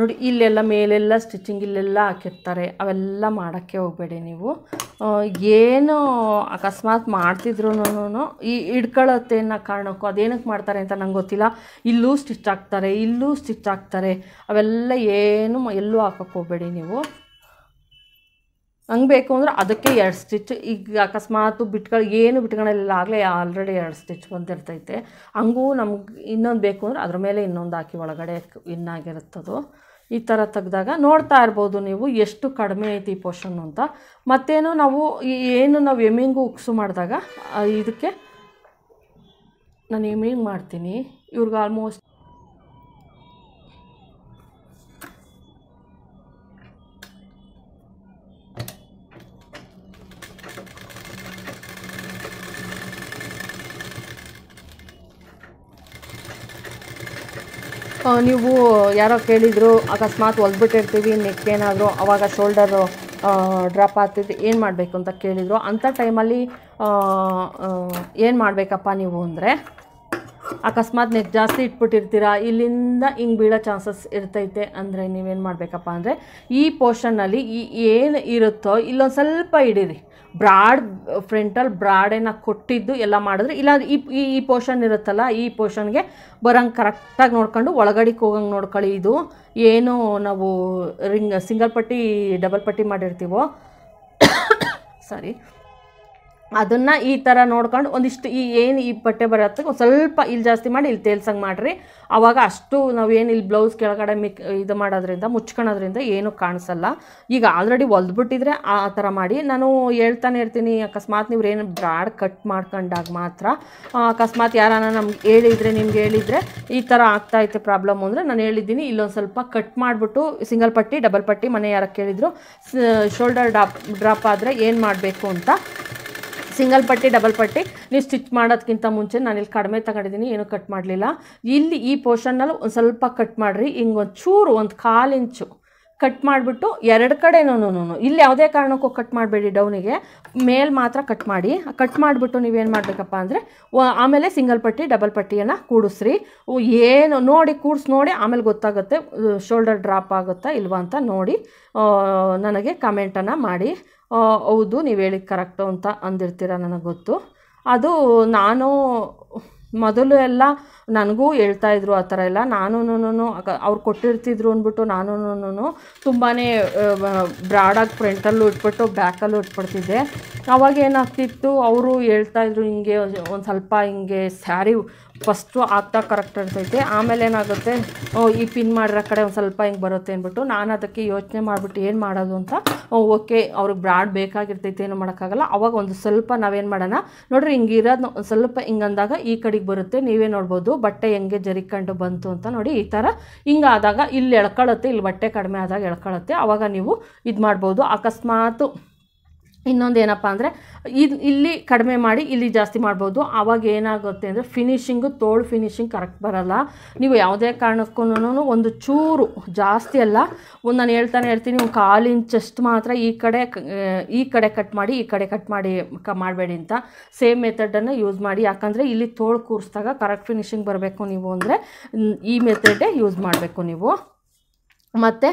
ನೋಡಿ ಇಲ್ಲೆಲ್ಲ ಮೇಲೆಲ್ಲ ಸ್ಟಿಚಿಂಗ್ ಇಲ್ಲೆಲ್ಲ ಹಾಕಿರ್ತಾರೆ ಅವೆಲ್ಲ ಮಾಡೋಕ್ಕೆ ಹೋಗಬೇಡಿ ನೀವು ಏನು ಅಕಸ್ಮಾತ್ ಮಾಡ್ತಿದ್ರು ಈ ಹಿಡ್ಕೊಳ್ಳುತ್ತೆ ಅನ್ನೋ ಕಾರಣಕ್ಕೂ ಅದೇನಕ್ಕೆ ಮಾಡ್ತಾರೆ ಅಂತ ನಂಗೆ ಗೊತ್ತಿಲ್ಲ ಇಲ್ಲೂ ಸ್ಟಿಚ್ ಹಾಕ್ತಾರೆ ಇಲ್ಲೂ ಸ್ಟಿಚ್ ಹಾಕ್ತಾರೆ ಅವೆಲ್ಲ ಏನು ಎಲ್ಲೂ ಹಾಕಕ್ಕೆ ಹೋಗಬೇಡಿ ನೀವು ಹಂಗೆ ಬೇಕು ಅಂದರೆ ಅದಕ್ಕೆ ಎರಡು ಸ್ಟಿಚ್ ಈಗ ಅಕಸ್ಮಾತ್ ಬಿಟ್ಗಳು ಏನು ಬಿಟ್ಕೊಳ್ಳೋಲ್ಲ ಆಗಲೇ ಆಲ್ರೆಡಿ ಎರಡು ಸ್ಟಿಚ್ ಬಂದಿರ್ತೈತೆ ಹಂಗೂ ನಮ್ಗೆ ಇನ್ನೊಂದು ಬೇಕು ಅಂದರೆ ಅದ್ರ ಮೇಲೆ ಇನ್ನೊಂದು ಹಾಕಿ ಒಳಗಡೆ ಇನ್ನಾಗಿರುತ್ತದು ಈ ಥರ ತೆಗೆದಾಗ ನೋಡ್ತಾ ಇರ್ಬೋದು ನೀವು ಎಷ್ಟು ಕಡಿಮೆ ಐತಿ ಈ ಅಂತ ಮತ್ತೇನು ನಾವು ಏನು ನಾವು ಎಮ್ಮಿಂಗು ಉಕ್ಸು ಮಾಡಿದಾಗ ಇದಕ್ಕೆ ನಾನು ಎಮ್ಮಿಂಗ್ ಮಾಡ್ತೀನಿ ಇವ್ರಿಗೆ ಆಲ್ಮೋಸ್ಟ್ ನೀವು ಯಾರೋ ಕೇಳಿದ್ರು ಅಕಸ್ಮಾತ್ ಹೊಲ್ಬಿಟ್ಟಿರ್ತೀವಿ ನೆಕ್ ಏನಾದರೂ ಅವಾಗ ಶೋಲ್ಡರು ಡ್ರಾಪ್ ಆಗ್ತಿದ್ದು ಏನು ಮಾಡಬೇಕು ಅಂತ ಕೇಳಿದರು ಅಂಥ ಟೈಮಲ್ಲಿ ಏನು ಮಾಡಬೇಕಪ್ಪ ನೀವು ಅಂದರೆ ಅಕಸ್ಮಾತ್ ನೆಕ್ ಜಾಸ್ತಿ ಇಟ್ಬಿಟ್ಟಿರ್ತೀರಾ ಇಲ್ಲಿಂದ ಹಿಂಗೆ ಬೀಳೋ ಚಾನ್ಸಸ್ ಇರ್ತೈತೆ ಅಂದರೆ ನೀವೇನು ಮಾಡಬೇಕಪ್ಪ ಅಂದರೆ ಈ ಪೋರ್ಷನ್ನಲ್ಲಿ ಈ ಏನು ಇರುತ್ತೋ ಇಲ್ಲೊಂದು ಸ್ವಲ್ಪ ಹಿಡೀರಿ ಬ್ರಾಡ್ ಫ್ರಂಟಲ್ ಬ್ರಾಡೇನ ಕೊಟ್ಟಿದ್ದು ಎಲ್ಲ ಮಾಡಿದ್ರೆ ಇಲ್ಲ ಈ ಈ ಪೋರ್ಷನ್ ಇರುತ್ತಲ್ಲ ಈ ಪೋರ್ಷನ್ಗೆ ಬರೋಂಗೆ ಕರೆಕ್ಟಾಗಿ ನೋಡ್ಕೊಂಡು ಒಳಗಡೆಗೆ ಹೋಗಂಗೆ ನೋಡ್ಕೊಳ್ಳಿ ಇದು ಏನು ನಾವು ರಿಂಗ್ ಸಿಂಗಲ್ ಪಟ್ಟಿ ಡಬಲ್ ಪಟ್ಟಿ ಮಾಡಿರ್ತೀವೋ ಸಾರಿ ಅದನ್ನು ಈ ಥರ ನೋಡ್ಕೊಂಡು ಒಂದಿಷ್ಟು ಈ ಏನು ಈ ಪಟ್ಟೆ ಬರೋತ್ತಕ್ಕೆ ಒಂದು ಸ್ವಲ್ಪ ಇಲ್ಲಿ ಜಾಸ್ತಿ ಮಾಡಿ ಇಲ್ಲಿ ತೇಲ್ಸಂಗೆ ಮಾಡಿರಿ ಆವಾಗ ಅಷ್ಟು ನಾವು ಏನು ಇಲ್ಲಿ ಬ್ಲೌಸ್ ಕೆಳಗಡೆ ಮಿಕ್ ಇದು ಮಾಡೋದ್ರಿಂದ ಮುಚ್ಕೊಳೋದ್ರಿಂದ ಏನೂ ಕಾಣಿಸಲ್ಲ ಈಗ ಆಲ್ರೆಡಿ ಹೊಲ್ದ್ಬಿಟ್ಟಿದ್ರೆ ಆ ಥರ ಮಾಡಿ ನಾನು ಹೇಳ್ತಾನೆ ಇರ್ತೀನಿ ಅಕಸ್ಮಾತ್ ನೀವು ಏನು ಬ್ರಾಡ್ ಕಟ್ ಮಾಡ್ಕೊಂಡಾಗ ಮಾತ್ರ ಅಕಸ್ಮಾತ್ ಯಾರಾನ ನಮ್ಗೆ ಹೇಳಿದರೆ ನಿಮ್ಗೆ ಹೇಳಿದರೆ ಈ ಥರ ಆಗ್ತಾಯಿತ್ತು ಪ್ರಾಬ್ಲಮ್ ಅಂದರೆ ನಾನು ಹೇಳಿದ್ದೀನಿ ಇಲ್ಲೊಂದು ಸ್ವಲ್ಪ ಕಟ್ ಮಾಡಿಬಿಟ್ಟು ಸಿಂಗಲ್ ಪಟ್ಟಿ ಡಬಲ್ ಪಟ್ಟಿ ಮನೆ ಯಾರಕ್ಕೆ ಕೇಳಿದ್ರು ಶೋಲ್ಡರ್ ಡಾಪ್ ಡ್ರಾಪ್ ಆದರೆ ಏನು ಮಾಡಬೇಕು ಅಂತ ಸಿಂಗಲ್ ಪಟ್ಟಿ ಡಬಲ್ ಪಟ್ಟಿ ನೀವು ಸ್ಟಿಚ್ ಮಾಡೋದಕ್ಕಿಂತ ಮುಂಚೆ ನಾನು ಇಲ್ಲಿ ಕಡಿಮೆ ತಗೊಂಡಿದ್ದೀನಿ ಏನೂ ಕಟ್ ಮಾಡಲಿಲ್ಲ ಇಲ್ಲಿ ಈ ಪೋರ್ಷನ್ನಲ್ಲಿ ಒಂದು ಸ್ವಲ್ಪ ಕಟ್ ಮಾಡಿರಿ ಹಿಂಗೆ ಚೂರು ಒಂದು ಕಾಲು ಇಂಚು ಕಟ್ ಮಾಡಿಬಿಟ್ಟು ಎರಡು ಕಡೆನೂ ಇಲ್ಲಿ ಯಾವುದೇ ಕಾರಣಕ್ಕೂ ಕಟ್ ಮಾಡಬೇಡಿ ಡೌನಿಗೆ ಮೇಲ್ ಮಾತ್ರ ಕಟ್ ಮಾಡಿ ಕಟ್ ಮಾಡಿಬಿಟ್ಟು ನೀವೇನು ಮಾಡಬೇಕಪ್ಪ ಅಂದರೆ ಆಮೇಲೆ ಸಿಂಗಲ್ ಪಟ್ಟಿ ಡಬಲ್ ಪಟ್ಟಿಯನ್ನು ಕೂಡಿಸ್ರಿ ಏನು ನೋಡಿ ಕೂಡಿಸ್ ನೋಡಿ ಆಮೇಲೆ ಗೊತ್ತಾಗುತ್ತೆ ಶೋಲ್ಡರ್ ಡ್ರಾಪ್ ಆಗುತ್ತಾ ಇಲ್ವಾ ಅಂತ ನೋಡಿ ನನಗೆ ಕಮೆಂಟನ್ನು ಮಾಡಿ ಹೌದು ನೀವು ಹೇಳಿ ಕರೆಕ್ಟು ಅಂತ ಅಂದಿರ್ತೀರ ನನಗೆ ಗೊತ್ತು ಅದು ನಾನು ಮೊದಲು ಎಲ್ಲ ನನಗೂ ಹೇಳ್ತಾಯಿದ್ರು ಆ ಥರ ಎಲ್ಲ ನಾನು ಅವ್ರು ಕೊಟ್ಟಿರ್ತಿದ್ರು ಅಂದ್ಬಿಟ್ಟು ನಾನು ತುಂಬಾ ಬ್ರಾಡಾಗಿ ಫ್ರಂಟಲ್ಲೂ ಇಟ್ಬಿಟ್ಟು ಬ್ಯಾಕಲ್ಲೂ ಇಟ್ಬಿಡ್ತಿದ್ದೆ ಅವಾಗ ಏನಾಗ್ತಿತ್ತು ಅವರು ಹೇಳ್ತಾಯಿದ್ರು ಹಿಂಗೆ ಒಂದು ಸ್ವಲ್ಪ ಹಿಂಗೆ ಸ್ಯಾರಿ ಫಸ್ಟು ಆಗ್ತಾ ಕರೆಕ್ಟ್ ಇರ್ತೈತೆ ಆಮೇಲೆ ಏನಾಗುತ್ತೆ ಈ ಪಿನ್ ಮಾಡಿರೋ ಕಡೆ ಒಂದು ಸ್ವಲ್ಪ ಹಿಂಗೆ ಬರುತ್ತೆ ಅಂದ್ಬಿಟ್ಟು ನಾನು ಅದಕ್ಕೆ ಯೋಚನೆ ಮಾಡಿಬಿಟ್ಟು ಏನು ಮಾಡೋದು ಅಂತ ಓಕೆ ಅವ್ರಿಗೆ ಬ್ರಾಡ್ ಬೇಕಾಗಿರ್ತೈತೆ ಏನು ಮಾಡೋಕ್ಕಾಗಲ್ಲ ಅವಾಗ ಒಂದು ಸ್ವಲ್ಪ ನಾವೇನು ಮಾಡೋಣ ನೋಡ್ರಿ ಹಿಂಗೆ ಇರೋದು ಒಂದು ಸ್ವಲ್ಪ ಹಿಂಗೆ ಅಂದಾಗ ಈ ಕಡೆಗೆ ಬರುತ್ತೆ ನೀವೇ ನೋಡ್ಬೋದು ಬಟ್ಟೆ ಹೆಂಗೆ ಜರಿಕೊಂಡು ಬಂತು ಅಂತ ನೋಡಿ ಈ ಥರ ಹಿಂಗೆ ಆದಾಗ ಇಲ್ಲಿ ಎಳ್ಕೊಳ್ಳುತ್ತೆ ಇಲ್ಲಿ ಬಟ್ಟೆ ಕಡಿಮೆ ಆದಾಗ ಎಳ್ಕೊಳ್ಳುತ್ತೆ ಆವಾಗ ನೀವು ಇದು ಮಾಡ್ಬೋದು ಅಕಸ್ಮಾತು ಇನ್ನೊಂದು ಏನಪ್ಪ ಅಂದರೆ ಇದು ಇಲ್ಲಿ ಕಡಿಮೆ ಮಾಡಿ ಇಲ್ಲಿ ಜಾಸ್ತಿ ಮಾಡ್ಬೋದು ಆವಾಗ ಏನಾಗುತ್ತೆ ಅಂದರೆ ಫಿನಿಷಿಂಗು ತೋಳು ಫಿನಿಷಿಂಗ್ ಕರೆಕ್ಟ್ ಬರಲ್ಲ ನೀವು ಯಾವುದೇ ಕಾರಣಕ್ಕೂ ಒಂದು ಚೂರು ಜಾಸ್ತಿ ಅಲ್ಲ ಒಂದು ನಾನು ಹೇಳ್ತಾನೆ ಹೇಳ್ತೀನಿ ಒಂದು ಕಾಲು ಇಂಚಷ್ಟು ಮಾತ್ರ ಈ ಕಡೆ ಈ ಕಡೆ ಕಟ್ ಮಾಡಿ ಈ ಕಡೆ ಕಟ್ ಮಾಡಿ ಕ ಮಾಡಬೇಡಿ ಅಂತ ಸೇಮ್ ಮೆಥಡನ್ನು ಯೂಸ್ ಮಾಡಿ ಯಾಕಂದರೆ ಇಲ್ಲಿ ತೋಳು ಕೂರಿಸಿದಾಗ ಕರೆಕ್ಟ್ ಫಿನಿಷಿಂಗ್ ಬರಬೇಕು ನೀವು ಅಂದರೆ ಈ ಮೆಥಡೇ ಯೂಸ್ ಮಾಡಬೇಕು ನೀವು ಮತ್ತು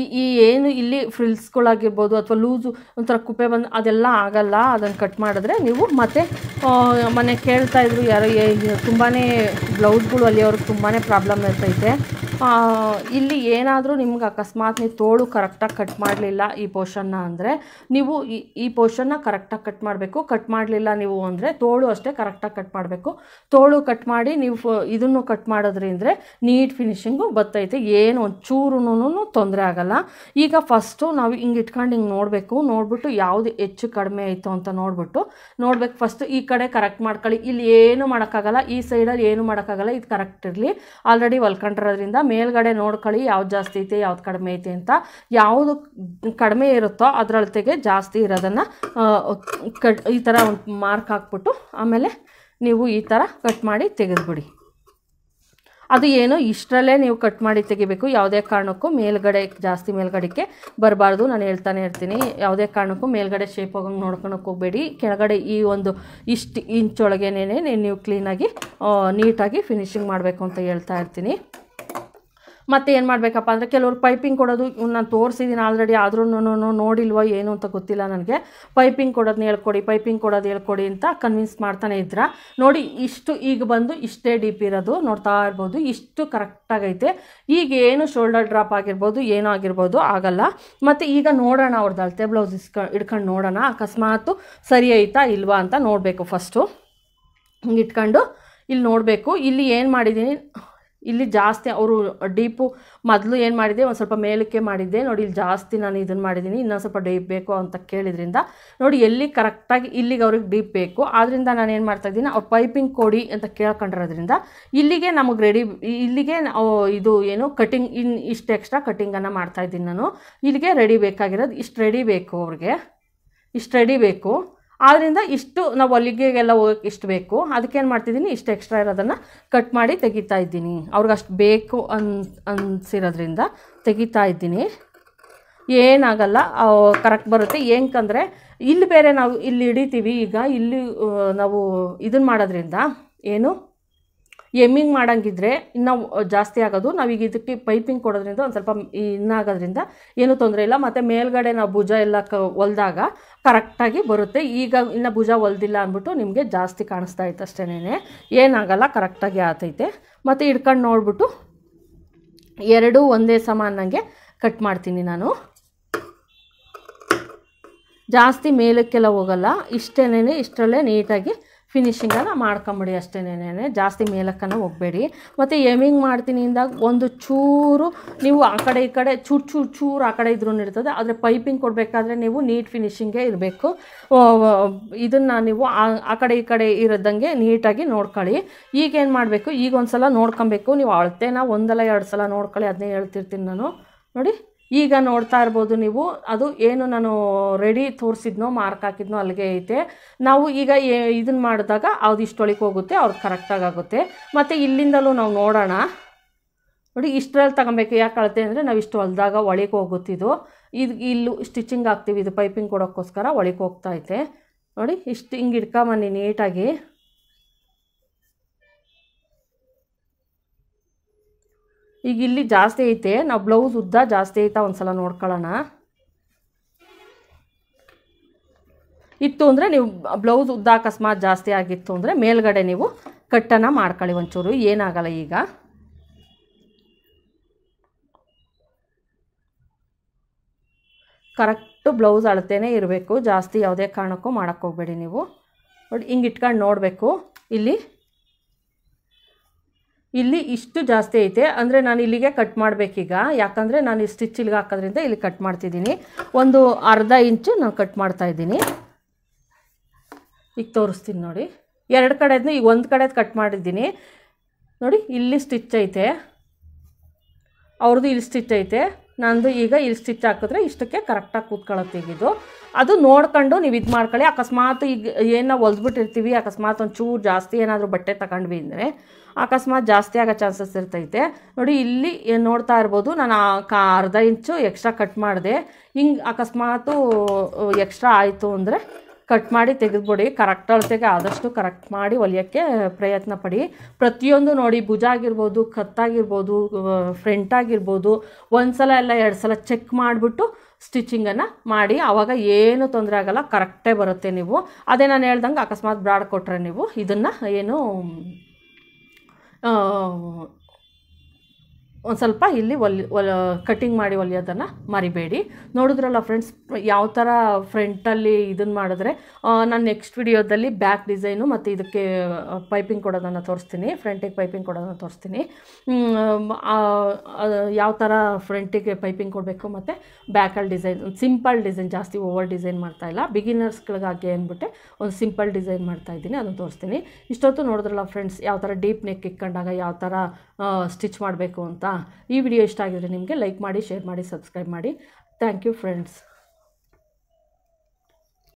ಈ ಈ ಏನು ಇಲ್ಲಿ ಫ್ರಿಲ್ಸ್ಗಳಾಗಿರ್ಬೋದು ಅಥವಾ ಲೂಸು ಒಂಥರ ಕುಪ್ಪೆ ಬಂದು ಅದೆಲ್ಲ ಆಗಲ್ಲ ಅದನ್ನು ಕಟ್ ಮಾಡಿದ್ರೆ ನೀವು ಮತ್ತೆ ಮನೆ ಕೇಳ್ತಾಯಿದ್ರು ಯಾರೋ ತುಂಬಾ ಬ್ಲೌಸ್ಗಳು ಅಲ್ಲಿ ಅವ್ರಿಗೆ ತುಂಬಾ ಪ್ರಾಬ್ಲಮ್ ಇರ್ತೈತೆ ಇಲ್ಲಿ ಏನಾದರೂ ನಿಮ್ಗೆ ಅಕಸ್ಮಾತ್ ನೀವು ತೋಳು ಕರೆಕ್ಟಾಗಿ ಕಟ್ ಮಾಡಲಿಲ್ಲ ಈ ಪೋರ್ಷನ್ನ ಅಂದರೆ ನೀವು ಈ ಈ ಪೋರ್ಷನ್ನ ಕರೆಕ್ಟಾಗಿ ಕಟ್ ಮಾಡಬೇಕು ಕಟ್ ಮಾಡಲಿಲ್ಲ ನೀವು ಅಂದರೆ ತೋಳು ಅಷ್ಟೇ ಕರೆಕ್ಟಾಗಿ ಕಟ್ ಮಾಡಬೇಕು ತೋಳು ಕಟ್ ಮಾಡಿ ನೀವು ಇದನ್ನು ಕಟ್ ಮಾಡೋದ್ರಿಂದ ನೀಟ್ ಫಿನಿಷಿಂಗು ಬರ್ತೈತೆ ಏನು ಒಂಚೂರು ಚೂರುನೂ ತೊಂದರೆ ಆಗಲ್ಲ ಈಗ ಫಸ್ಟು ನಾವು ಹಿಂಗೆ ಇಟ್ಕೊಂಡು ಹಿಂಗೆ ನೋಡಬೇಕು ನೋಡಿಬಿಟ್ಟು ಯಾವುದು ಹೆಚ್ಚು ಕಡಿಮೆ ಆಯಿತು ಅಂತ ನೋಡಿಬಿಟ್ಟು ನೋಡ್ಬೇಕು ಫಸ್ಟು ಈ ಕಡೆ ಕರೆಕ್ಟ್ ಮಾಡ್ಕೊಳ್ಳಿ ಇಲ್ಲಿ ಏನು ಮಾಡೋಕ್ಕಾಗಲ್ಲ ಈ ಸೈಡಲ್ಲಿ ಏನು ಮಾಡೋಕ್ಕಾಗಲ್ಲ ಇದು ಕರೆಕ್ಟ್ ಇರಲಿ ಆಲ್ರೆಡಿ ಹೊಲ್ಕೊಂಡಿರೋದ್ರಿಂದ ಮೇಲ್ಗಡೆ ನೋಡ್ಕೊಳ್ಳಿ ಯಾವ್ದು ಜಾಸ್ತಿ ಐತೆ ಯಾವ್ದು ಕಡಿಮೆ ಐತೆ ಅಂತ ಯಾವುದು ಕಡಿಮೆ ಇರುತ್ತೋ ಅದರೊಳತೆಗೆ ಜಾಸ್ತಿ ಇರೋದನ್ನು ಕಟ್ ಈ ಥರ ಒಂದು ಮಾರ್ಕ್ ಹಾಕ್ಬಿಟ್ಟು ಆಮೇಲೆ ನೀವು ಈ ಥರ ಕಟ್ ಮಾಡಿ ತೆಗೆದುಬಿಡಿ ಅದು ಏನು ಇಷ್ಟರಲ್ಲೇ ನೀವು ಕಟ್ ಮಾಡಿ ತೆಗಿಬೇಕು ಯಾವುದೇ ಕಾರಣಕ್ಕೂ ಮೇಲ್ಗಡೆ ಜಾಸ್ತಿ ಮೇಲ್ಗಡೆಗೆ ಬರಬಾರ್ದು ನಾನು ಹೇಳ್ತಾನೆ ಇರ್ತೀನಿ ಯಾವುದೇ ಕಾರಣಕ್ಕೂ ಮೇಲ್ಗಡೆ ಶೇಪ್ ಹೋಗಂಗೆ ನೋಡ್ಕೊಳಕ್ಕೆ ಹೋಗಬೇಡಿ ಕೆಳಗಡೆ ಈ ಒಂದು ಇಷ್ಟು ಇಂಚೊಳಗೇನೆ ನೀವು ಕ್ಲೀನಾಗಿ ನೀಟಾಗಿ ಫಿನಿಶಿಂಗ್ ಮಾಡಬೇಕು ಅಂತ ಹೇಳ್ತಾ ಇರ್ತೀನಿ ಮತ್ತೆ ಏನು ಮಾಡಬೇಕಪ್ಪ ಅಂದರೆ ಕೆಲವರು ಪೈಪಿಂಗ್ ಕೊಡೋದು ನಾನು ತೋರಿಸಿದ್ದೀನಿ ಆಲ್ರೆಡಿ ಆದ್ರೂ ನೋಡಿಲ್ವ ಏನು ಅಂತ ಗೊತ್ತಿಲ್ಲ ನನಗೆ ಪೈಪಿಂಗ್ ಕೊಡೋದನ್ನ ಹೇಳ್ಕೊಡಿ ಪೈಪಿಂಗ್ ಕೊಡೋದು ಹೇಳ್ಕೊಡಿ ಅಂತ ಕನ್ವಿನ್ಸ್ ಮಾಡ್ತಾನೆ ಇದ್ರ ನೋಡಿ ಇಷ್ಟು ಈಗ ಬಂದು ಇಷ್ಟೇ ಡೀಪ್ ಇರೋದು ನೋಡ್ತಾ ಇರ್ಬೋದು ಇಷ್ಟು ಕರೆಕ್ಟಾಗೈತೆ ಈಗ ಏನು ಶೋಲ್ಡರ್ ಡ್ರಾಪ್ ಆಗಿರ್ಬೋದು ಏನೂ ಆಗಿರ್ಬೋದು ಆಗಲ್ಲ ಮತ್ತು ಈಗ ನೋಡೋಣ ಅವ್ರದ್ದು ಅಳತೆ ಬ್ಲೌಸ್ ಇಸ್ಕ ಇಡ್ಕೊಂಡು ನೋಡೋಣ ಅಕಸ್ಮಾತು ಸರಿ ಐತಾ ಇಲ್ವಾ ಅಂತ ನೋಡಬೇಕು ಫಸ್ಟು ಹಿಂಗೆ ಇಟ್ಕೊಂಡು ಇಲ್ಲಿ ನೋಡಬೇಕು ಇಲ್ಲಿ ಏನು ಮಾಡಿದ್ದೀನಿ ಇಲ್ಲಿ ಜಾಸ್ತಿ ಅವರು ಡೀಪು ಮೊದಲು ಏನು ಮಾಡಿದೆ ಒಂದು ಸ್ವಲ್ಪ ಮೇಲಕ್ಕೆ ಮಾಡಿದ್ದೆ ನೋಡಿ ಇಲ್ಲಿ ಜಾಸ್ತಿ ನಾನು ಇದನ್ನು ಮಾಡಿದ್ದೀನಿ ಇನ್ನೊಂದು ಸ್ವಲ್ಪ ಡೀಪ್ ಬೇಕು ಅಂತ ಕೇಳಿದ್ರಿಂದ ನೋಡಿ ಎಲ್ಲಿ ಕರೆಕ್ಟಾಗಿ ಇಲ್ಲಿಗೆ ಅವ್ರಿಗೆ ಡೀಪ್ ಬೇಕು ಆದ್ದರಿಂದ ನಾನು ಏನು ಮಾಡ್ತಾಯಿದ್ದೀನಿ ಅವ್ರು ಪೈಪಿಂಗ್ ಕೊಡಿ ಅಂತ ಕೇಳ್ಕೊಂಡಿರೋದ್ರಿಂದ ಇಲ್ಲಿಗೆ ನಮಗೆ ರೆಡಿ ಇಲ್ಲಿಗೆ ನಾವು ಇದು ಏನು ಕಟಿಂಗ್ ಇನ್ ಇಷ್ಟು ಎಕ್ಸ್ಟ್ರಾ ಕಟಿಂಗನ್ನು ಮಾಡ್ತಾಯಿದ್ದೀನಿ ನಾನು ಇಲ್ಲಿಗೆ ರೆಡಿ ಬೇಕಾಗಿರೋದು ಇಷ್ಟು ರೆಡಿ ಬೇಕು ಅವ್ರಿಗೆ ಇಷ್ಟು ರೆಡಿ ಬೇಕು ಆದ್ದರಿಂದ ಇಷ್ಟು ನಾವು ಹೊಲಿಗೆಗೆಲ್ಲ ಹೋಗಕ್ಕೆ ಇಷ್ಟು ಬೇಕು ಅದಕ್ಕೇನು ಮಾಡ್ತಿದ್ದೀನಿ ಇಷ್ಟು ಎಕ್ಸ್ಟ್ರಾ ಇರೋದನ್ನು ಕಟ್ ಮಾಡಿ ತೆಗಿತಾ ಇದ್ದೀನಿ ಅಷ್ಟು ಬೇಕು ಅನ್ ಅನ್ಸಿರೋದ್ರಿಂದ ತೆಗಿತಾ ಇದ್ದೀನಿ ಏನಾಗಲ್ಲ ಕರೆಕ್ಟ್ ಬರುತ್ತೆ ಏನಕ್ಕಂದರೆ ಇಲ್ಲಿ ಬೇರೆ ನಾವು ಇಲ್ಲಿ ಹಿಡಿತೀವಿ ಈಗ ಇಲ್ಲಿ ನಾವು ಇದನ್ನು ಮಾಡೋದ್ರಿಂದ ಏನು ಎಮ್ಮಿಂಗ್ ಮಾಡೋಂಗಿದ್ರೆ ಇನ್ನೂ ಜಾಸ್ತಿ ಆಗೋದು ನಾವೀಗ ಇದಕ್ಕೆ ಪೈಪಿಂಗ್ ಕೊಡೋದ್ರಿಂದ ಒಂದು ಸ್ವಲ್ಪ ಇನ್ನಾಗೋದ್ರಿಂದ ಏನೂ ತೊಂದರೆ ಇಲ್ಲ ಮತ್ತು ಮೇಲ್ಗಡೆ ನಾವು ಭುಜ ಎಲ್ಲ ಕ ಹೊಲ್ದಾಗ ಕರೆಕ್ಟಾಗಿ ಬರುತ್ತೆ ಈಗ ಇನ್ನು ಭುಜ ಹೊಲ್ದಿಲ್ಲ ಅಂದ್ಬಿಟ್ಟು ನಿಮಗೆ ಜಾಸ್ತಿ ಕಾಣಿಸ್ತಾ ಇತ್ತು ಅಷ್ಟೇನೆ ಏನಾಗಲ್ಲ ಕರೆಕ್ಟಾಗಿ ಆತೈತೆ ಮತ್ತು ಹಿಡ್ಕೊಂಡು ನೋಡಿಬಿಟ್ಟು ಎರಡೂ ಒಂದೇ ಸಮಾನಂಗೆ ಕಟ್ ಮಾಡ್ತೀನಿ ನಾನು ಜಾಸ್ತಿ ಮೇಲಕ್ಕೆಲ್ಲ ಹೋಗಲ್ಲ ಇಷ್ಟೇನೇ ಇಷ್ಟರಲ್ಲೇ ನೀಟಾಗಿ ಫಿನಿಷಿಂಗನ್ನು ಮಾಡ್ಕೊಂಬಿಡಿ ಅಷ್ಟೇನೇನೆ ಜಾಸ್ತಿ ಮೇಲಕ್ಕನ ಹೋಗಬೇಡಿ ಮತ್ತು ಎಮಿಂಗ್ ಮಾಡ್ತೀನಿ ಅಂದಾಗ ಒಂದು ಚೂರು ನೀವು ಆ ಕಡೆ ಈ ಕಡೆ ಚೂರು ಚೂರು ಚೂರು ಆ ಕಡೆ ಇದ್ರೂ ಇರ್ತದೆ ಆದರೆ ಪೈಪಿಂಗ್ ಕೊಡಬೇಕಾದ್ರೆ ನೀವು ನೀಟ್ ಫಿನಿಷಿಂಗೇ ಇರಬೇಕು ಇದನ್ನು ನೀವು ಆ ಕಡೆ ಈ ಕಡೆ ಇರೋದಂಗೆ ನೀಟಾಗಿ ನೋಡ್ಕೊಳ್ಳಿ ಈಗೇನು ಮಾಡಬೇಕು ಈಗ ಒಂದು ಸಲ ನೋಡ್ಕೊಬೇಕು ನೀವು ಅಳತೆನ ಒಂದಲ್ಲ ಎರಡು ಸಲ ನೋಡ್ಕೊಳ್ಳಿ ಅದನ್ನೇ ಹೇಳ್ತಿರ್ತೀನಿ ನಾನು ನೋಡಿ ಈಗ ನೋಡ್ತಾ ಇರ್ಬೋದು ನೀವು ಅದು ಏನು ನಾನು ರೆಡಿ ತೋರಿಸಿದ್ನೋ ಮಾರ್ಕ್ ಹಾಕಿದ್ನೋ ಅಲ್ಲಿಗೆ ಐತೆ ನಾವು ಈಗ ಇದನ್ನು ಮಾಡಿದಾಗ ಅದು ಇಷ್ಟೊಳಗೆ ಹೋಗುತ್ತೆ ಅವ್ರು ಕರೆಕ್ಟಾಗಿ ಆಗುತ್ತೆ ಮತ್ತು ಇಲ್ಲಿಂದಲೂ ನಾವು ನೋಡೋಣ ನೋಡಿ ಇಷ್ಟರಲ್ಲಿ ತಗೊಬೇಕು ಯಾಕೆ ಅಳತೆ ಅಂದರೆ ನಾವು ಇಷ್ಟು ಹೊಲಿದಾಗ ಒಳಗೆ ಹೋಗುತ್ತಿದ್ದು ಇದು ಇಲ್ಲೂ ಸ್ಟಿಚಿಂಗ್ ಹಾಕ್ತೀವಿ ಇದು ಪೈಪಿಂಗ್ ಕೊಡೋಕ್ಕೋಸ್ಕರ ಒಳಗೆ ಐತೆ ನೋಡಿ ಇಷ್ಟು ಹಿಂಗೆ ಇಡ್ಕೊಂಬನ್ನಿ ನೀಟಾಗಿ ಈಗ ಇಲ್ಲಿ ಜಾಸ್ತಿ ಐತೆ ನಾವು ಬ್ಲೌಸ್ ಉದ್ದ ಜಾಸ್ತಿ ಐತಾ ಒಂದ್ಸಲ ಸಲ ನೋಡ್ಕೊಳ್ಳೋಣ ಇತ್ತು ಅಂದರೆ ನೀವು ಬ್ಲೌಸ್ ಉದ್ದ ಅಕಸ್ಮಾತ್ ಜಾಸ್ತಿ ಆಗಿತ್ತು ಅಂದರೆ ಮೇಲ್ಗಡೆ ನೀವು ಕಟ್ಟನ್ನು ಮಾಡ್ಕೊಳ್ಳಿ ಒಂಚೂರು ಏನಾಗಲ್ಲ ಈಗ ಕರೆಕ್ಟು ಬ್ಲೌಸ್ ಅಳತೆನೇ ಇರಬೇಕು ಜಾಸ್ತಿ ಯಾವುದೇ ಕಾರಣಕ್ಕೂ ಮಾಡೋಕ್ಕೋಗ್ಬೇಡಿ ನೀವು ನೋಡಿ ಹಿಂಗೆ ಇಟ್ಕೊಂಡು ನೋಡಬೇಕು ಇಲ್ಲಿ ಇಲ್ಲಿ ಇಷ್ಟು ಜಾಸ್ತಿ ಐತೆ ಅಂದರೆ ನಾನು ಇಲ್ಲಿಗೆ ಕಟ್ ಮಾಡಬೇಕೀಗ ಯಾಕಂದರೆ ನಾನು ಈ ಸ್ಟಿಚ್ ಇಲ್ಲಿಗೆ ಹಾಕೋದ್ರಿಂದ ಇಲ್ಲಿ ಕಟ್ ಮಾಡ್ತಿದ್ದೀನಿ ಒಂದು ಅರ್ಧ ಇಂಚು ನಾನು ಕಟ್ ಮಾಡ್ತಾ ಇದ್ದೀನಿ ಈಗ ತೋರಿಸ್ತೀನಿ ನೋಡಿ ಎರಡು ಕಡೆದನ್ನ ಈಗ ಒಂದು ಕಡೆದು ಕಟ್ ಮಾಡಿದ್ದೀನಿ ನೋಡಿ ಇಲ್ಲಿ ಸ್ಟಿಚ್ ಐತೆ ಅವ್ರದ್ದು ಇಲ್ಲಿ ಸ್ಟಿಚ್ ಐತೆ ನಂದು ಈಗ ಇಲ್ಲಿ ಸ್ಟಿಚ್ ಹಾಕಿದ್ರೆ ಇಷ್ಟಕ್ಕೆ ಕರೆಕ್ಟಾಗಿ ಕೂತ್ಕೊಳ್ಳುತ್ತೆ ಇದು ಅದು ನೋಡ್ಕೊಂಡು ನೀವು ಇದು ಮಾಡ್ಕೊಳ್ಳಿ ಅಕಸ್ಮಾತ್ ಈಗ ಏನೋ ಹೊಲ್ಸ್ಬಿಟ್ಟಿರ್ತೀವಿ ಅಕಸ್ಮಾತ್ ಒಂದು ಚೂರು ಜಾಸ್ತಿ ಏನಾದರೂ ಬಟ್ಟೆ ತಗೊಂಡ್ವಿ ಅಂದರೆ ಅಕಸ್ಮಾತ್ ಜಾಸ್ತಿ ಆಗೋ ಚಾನ್ಸಸ್ ಇರ್ತೈತೆ ನೋಡಿ ಇಲ್ಲಿ ನೋಡ್ತಾ ಇರ್ಬೋದು ನಾನು ಕಾ ಅರ್ಧ ಇಂಚು ಎಕ್ಸ್ಟ್ರಾ ಕಟ್ ಮಾಡಿದೆ ಹಿಂಗೆ ಅಕಸ್ಮಾತು ಎಕ್ಸ್ಟ್ರಾ ಆಯಿತು ಅಂದರೆ ಕಟ್ ಮಾಡಿ ತೆಗೆದುಬಿಡಿ ಕರೆಕ್ಟ್ ಅಳತೆಗೆ ಆದಷ್ಟು ಕರೆಕ್ಟ್ ಮಾಡಿ ಹೊಲಿಯೋಕ್ಕೆ ಪ್ರಯತ್ನ ಪಡಿ ಪ್ರತಿಯೊಂದು ನೋಡಿ ಭುಜ ಆಗಿರ್ಬೋದು ಕತ್ತಾಗಿರ್ಬೋದು ಫ್ರಂಟ್ ಆಗಿರ್ಬೋದು ಒಂದು ಸಲ ಎಲ್ಲ ಎರಡು ಸಲ ಚೆಕ್ ಮಾಡಿಬಿಟ್ಟು ಸ್ಟಿಚಿಂಗನ್ನು ಮಾಡಿ ಆವಾಗ ಏನು ತೊಂದರೆ ಆಗಲ್ಲ ಕರೆಕ್ಟೇ ಬರುತ್ತೆ ನೀವು ಅದೇ ನಾನು ಹೇಳ್ದಂಗೆ ಅಕಸ್ಮಾತ್ ಬ್ರಾಡ್ ಕೊಟ್ಟರೆ ನೀವು ಇದನ್ನು ಏನು ಒಂದು ಸ್ವಲ್ಪ ಇಲ್ಲಿ ಒಲಿ ಕಟ್ಟಿಂಗ್ ಮಾಡಿ ಒಲಿಯೋದನ್ನು ಮರಿಬೇಡಿ ನೋಡಿದ್ರಲ್ಲ ಫ್ರೆಂಡ್ಸ್ ಯಾವ ಥರ ಫ್ರಂಟಲ್ಲಿ ಇದನ್ನು ಮಾಡಿದ್ರೆ ನಾನು ನೆಕ್ಸ್ಟ್ ವಿಡಿಯೋದಲ್ಲಿ ಬ್ಯಾಕ್ ಡಿಸೈನು ಮತ್ತು ಇದಕ್ಕೆ ಪೈಪಿಂಗ್ ಕೊಡೋದನ್ನು ತೋರಿಸ್ತೀನಿ ಫ್ರಂಟಿಗೆ ಪೈಪಿಂಗ್ ಕೊಡೋದನ್ನು ತೋರಿಸ್ತೀನಿ ಯಾವ ಥರ ಫ್ರಂಟಿಗೆ ಪೈಪಿಂಗ್ ಕೊಡಬೇಕು ಮತ್ತು ಬ್ಯಾಕಲ್ಲಿ ಡಿಸೈನ್ ಸಿಂಪಲ್ ಡಿಸೈನ್ ಜಾಸ್ತಿ ಓವರ್ ಡಿಸೈನ್ ಮಾಡ್ತಾ ಇಲ್ಲ ಬಿಗಿನರ್ಸ್ಗಳಿಗಾಗಿ ಅಂದ್ಬಿಟ್ಟು ಒಂದು ಸಿಂಪಲ್ ಡಿಸೈನ್ ಮಾಡ್ತಾ ಇದ್ದೀನಿ ಅದನ್ನು ತೋರಿಸ್ತೀನಿ ಇಷ್ಟೊತ್ತು ನೋಡಿದ್ರಲ್ಲ ಫ್ರೆಂಡ್ಸ್ ಯಾವ ಥರ ಡೀಪ್ ನೆಕ್ ಇಕ್ಕೊಂಡಾಗ ಯಾವ ಥರ ಸ್ಟಿಚ್ ಮಾಡಬೇಕು ಅಂತ ಈ ವಿಡಿಯೋ ಇಷ್ಟ ಆಗಿದ್ರೆ ನಿಮಗೆ ಲೈಕ್ ಮಾಡಿ ಶೇರ್ ಮಾಡಿ ಸಬ್ಸ್ಕ್ರೈಬ್ ಮಾಡಿ ಥ್ಯಾಂಕ್ ಯು ಫ್ರೆಂಡ್ಸ್